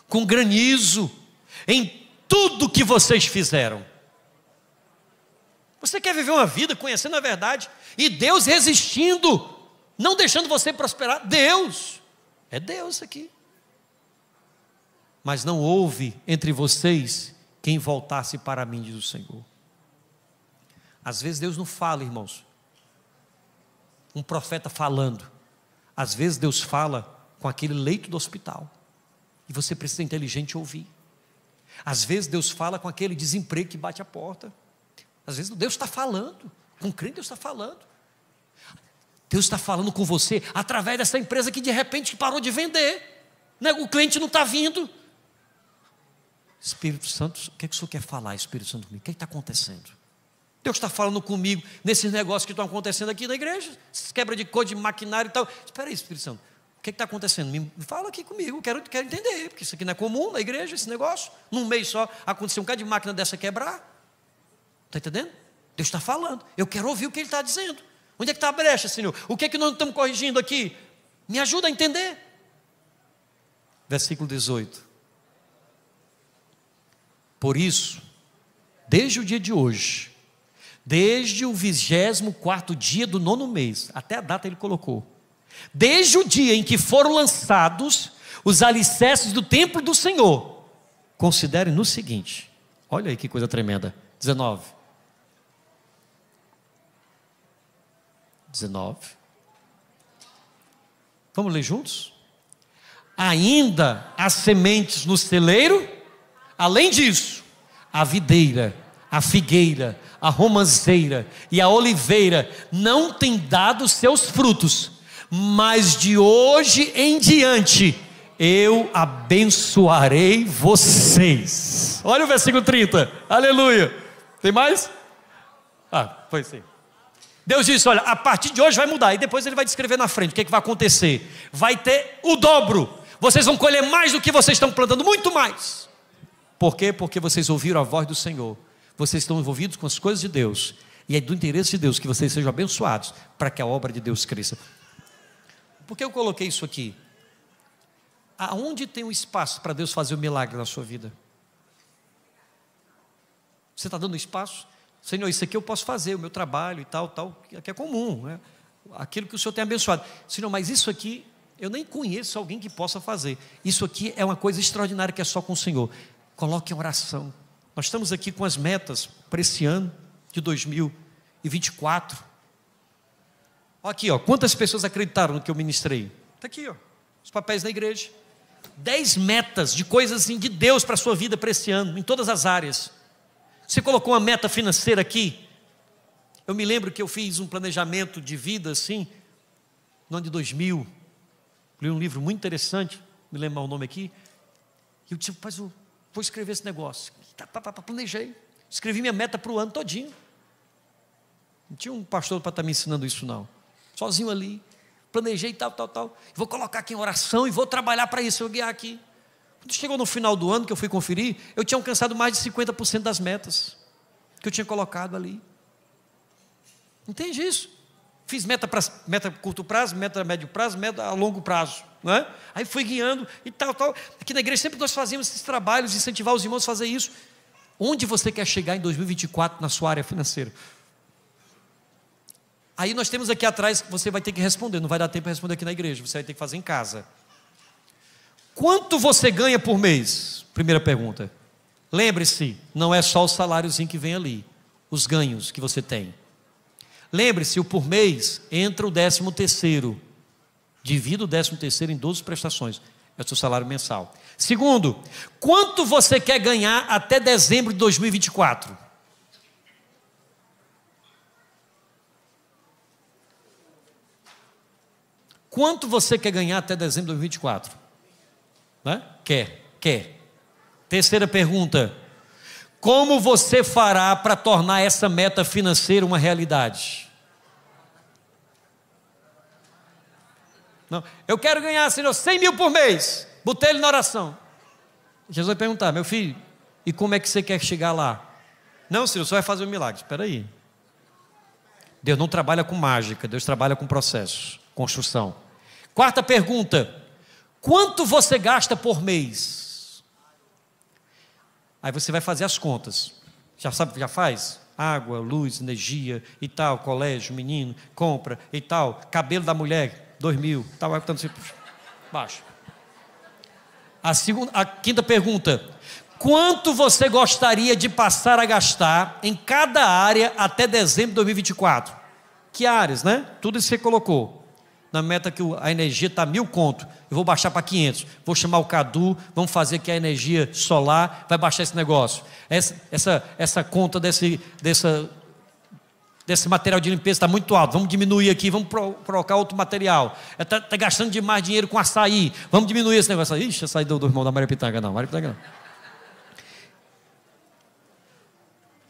com granizo, em tudo que vocês fizeram. Você quer viver uma vida conhecendo a verdade e Deus resistindo, não deixando você prosperar? Deus, é Deus aqui. Mas não houve entre vocês quem voltasse para mim, diz o Senhor. Às vezes Deus não fala, irmãos. Um profeta falando. Às vezes Deus fala com aquele leito do hospital. E você precisa inteligente ouvir. Às vezes Deus fala com aquele desemprego que bate a porta. Às vezes Deus está falando, com o crente Deus está falando. Deus está falando com você através dessa empresa que de repente parou de vender. Né? O cliente não está vindo. Espírito Santo, o que, é que o senhor quer falar, Espírito Santo, comigo? O que é está acontecendo? Deus está falando comigo nesses negócios que estão acontecendo aqui na igreja, quebra de cor de maquinário e tal. Espera aí, Espírito Santo, o que é está acontecendo? Me fala aqui comigo, quero, quero entender, porque isso aqui não é comum na igreja, esse negócio. Num mês só aconteceu um bocado de máquina dessa quebrar. Está entendendo? Deus está falando. Eu quero ouvir o que Ele está dizendo. Onde é que está a brecha, Senhor? O que é que nós estamos corrigindo aqui? Me ajuda a entender. Versículo 18. Por isso, desde o dia de hoje, desde o 24 dia do nono mês, até a data ele colocou, desde o dia em que foram lançados os alicerces do templo do Senhor, considere no seguinte: olha aí que coisa tremenda. 19 19. Vamos ler juntos? Ainda há sementes no celeiro, além disso, a videira, a figueira, a romanceira e a oliveira não têm dado seus frutos, mas de hoje em diante eu abençoarei vocês. Olha o versículo 30, aleluia. Tem mais? Ah, foi sim. Deus disse: olha, a partir de hoje vai mudar. E depois ele vai descrever na frente o que, é que vai acontecer. Vai ter o dobro. Vocês vão colher mais do que vocês estão plantando, muito mais. Por quê? Porque vocês ouviram a voz do Senhor. Vocês estão envolvidos com as coisas de Deus. E é do interesse de Deus que vocês sejam abençoados para que a obra de Deus cresça. Por que eu coloquei isso aqui? Aonde tem um espaço para Deus fazer o um milagre na sua vida? Você está dando espaço? Senhor, isso aqui eu posso fazer, o meu trabalho e tal, tal, que é comum, né? aquilo que o Senhor tem abençoado. Senhor, mas isso aqui eu nem conheço alguém que possa fazer. Isso aqui é uma coisa extraordinária que é só com o Senhor. Coloque em oração. Nós estamos aqui com as metas para esse ano de 2024. Aqui, ó, quantas pessoas acreditaram no que eu ministrei? Está aqui, ó, os papéis da igreja. Dez metas de coisas assim, de Deus para a sua vida para esse ano, em todas as áreas. Você colocou uma meta financeira aqui? Eu me lembro que eu fiz um planejamento de vida assim, no ano de 2000. Li um livro muito interessante, me lembro o nome aqui. E eu disse, mas eu vou escrever esse negócio. Tá, tá, tá, tá planejei. Escrevi minha meta para o ano todinho. Não tinha um pastor para estar tá me ensinando isso, não. Sozinho ali. Planejei tal, tal, tal. Vou colocar aqui em oração e vou trabalhar para isso, eu guiar aqui. Quando chegou no final do ano que eu fui conferir, eu tinha alcançado mais de 50% das metas que eu tinha colocado ali. Entende isso? Fiz meta, pra, meta curto prazo, meta médio prazo, meta a longo prazo. Não é? Aí fui guiando e tal, tal. Aqui na igreja sempre nós fazíamos esses trabalhos, de incentivar os irmãos a fazer isso. Onde você quer chegar em 2024 na sua área financeira? Aí nós temos aqui atrás, você vai ter que responder, não vai dar tempo de responder aqui na igreja, você vai ter que fazer em casa. Quanto você ganha por mês? Primeira pergunta. Lembre-se, não é só o saláriozinho que vem ali, os ganhos que você tem. Lembre-se, o por mês entra o décimo terceiro. Divida o décimo terceiro em 12 prestações. É o seu salário mensal. Segundo, quanto você quer ganhar até dezembro de 2024? Quanto você quer ganhar até dezembro de 2024? Né? Quer, quer. Terceira pergunta: Como você fará para tornar essa meta financeira uma realidade? Não, eu quero ganhar, Senhor, 100 mil por mês. Botei ele na oração. Jesus vai perguntar: Meu filho, e como é que você quer chegar lá? Não, Senhor, só vai fazer um milagre. Espera aí. Deus não trabalha com mágica, Deus trabalha com processo, construção. Quarta pergunta: Quanto você gasta por mês? Aí você vai fazer as contas. Já sabe, já faz? Água, luz, energia e tal, colégio, menino, compra e tal, cabelo da mulher, dois mil, tal, vai botando assim, baixo. A, segunda, a quinta pergunta: quanto você gostaria de passar a gastar em cada área até dezembro de 2024? Que áreas, né? Tudo isso você colocou na meta que a energia está mil conto, eu vou baixar para 500, vou chamar o Cadu, vamos fazer que a energia solar vai baixar esse negócio. Essa, essa, essa conta desse, dessa, desse material de limpeza está muito alto, vamos diminuir aqui, vamos colocar outro material. Está é, tá gastando demais dinheiro com açaí, vamos diminuir esse negócio. Ixi, açaí do, do irmão da Maria Pitanga, não, Maria Pitanga não.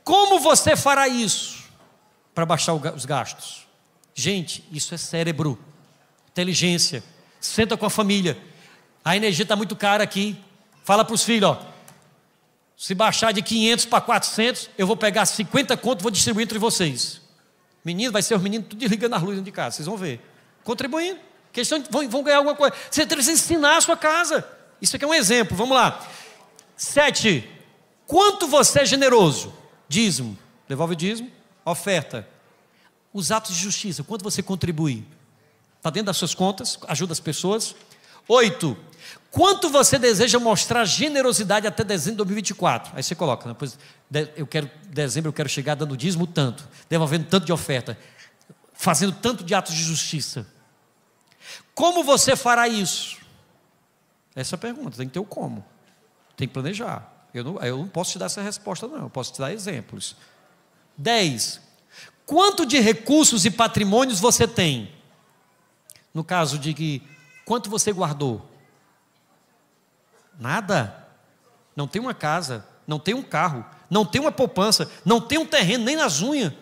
Como você fará isso para baixar os gastos? Gente, isso é cérebro inteligência. Senta com a família. A energia está muito cara aqui. Fala para os filhos, ó. Se baixar de 500 para 400, eu vou pegar 50 conto vou distribuir entre vocês. Menino, vai ser os meninos tudo desligando as luzes de casa, vocês vão ver. Contribuindo. Questão de, vão, vão ganhar alguma coisa. Você precisa ensinar a sua casa. Isso aqui é um exemplo, vamos lá. Sete, quanto você é generoso? Dízimo, devolve o dízimo. Oferta. Os atos de justiça, quanto você contribui? Está dentro das suas contas, ajuda as pessoas. Oito, quanto você deseja mostrar generosidade até dezembro de 2024? Aí você coloca, né? pois eu quero, dezembro eu quero chegar dando dízimo tanto, devolvendo tanto de oferta, fazendo tanto de atos de justiça. Como você fará isso? Essa é a pergunta, tem que ter o como, tem que planejar. Eu não, eu não posso te dar essa resposta, não, eu posso te dar exemplos. Dez, quanto de recursos e patrimônios você tem? No caso de que, quanto você guardou? Nada. Não tem uma casa, não tem um carro, não tem uma poupança, não tem um terreno nem nas unhas.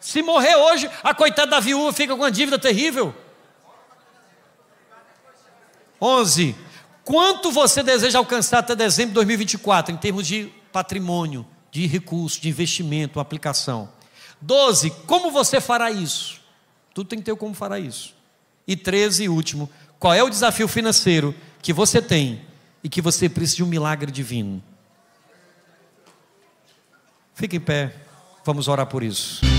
Se morrer hoje, a coitada da viúva fica com uma dívida terrível. 11. Quanto você deseja alcançar até dezembro de 2024 em termos de patrimônio, de recurso, de investimento, aplicação? 12, como você fará isso? Tudo tem que ter como fará isso. E 13, último, qual é o desafio financeiro que você tem e que você precisa de um milagre divino? Fique em pé, vamos orar por isso.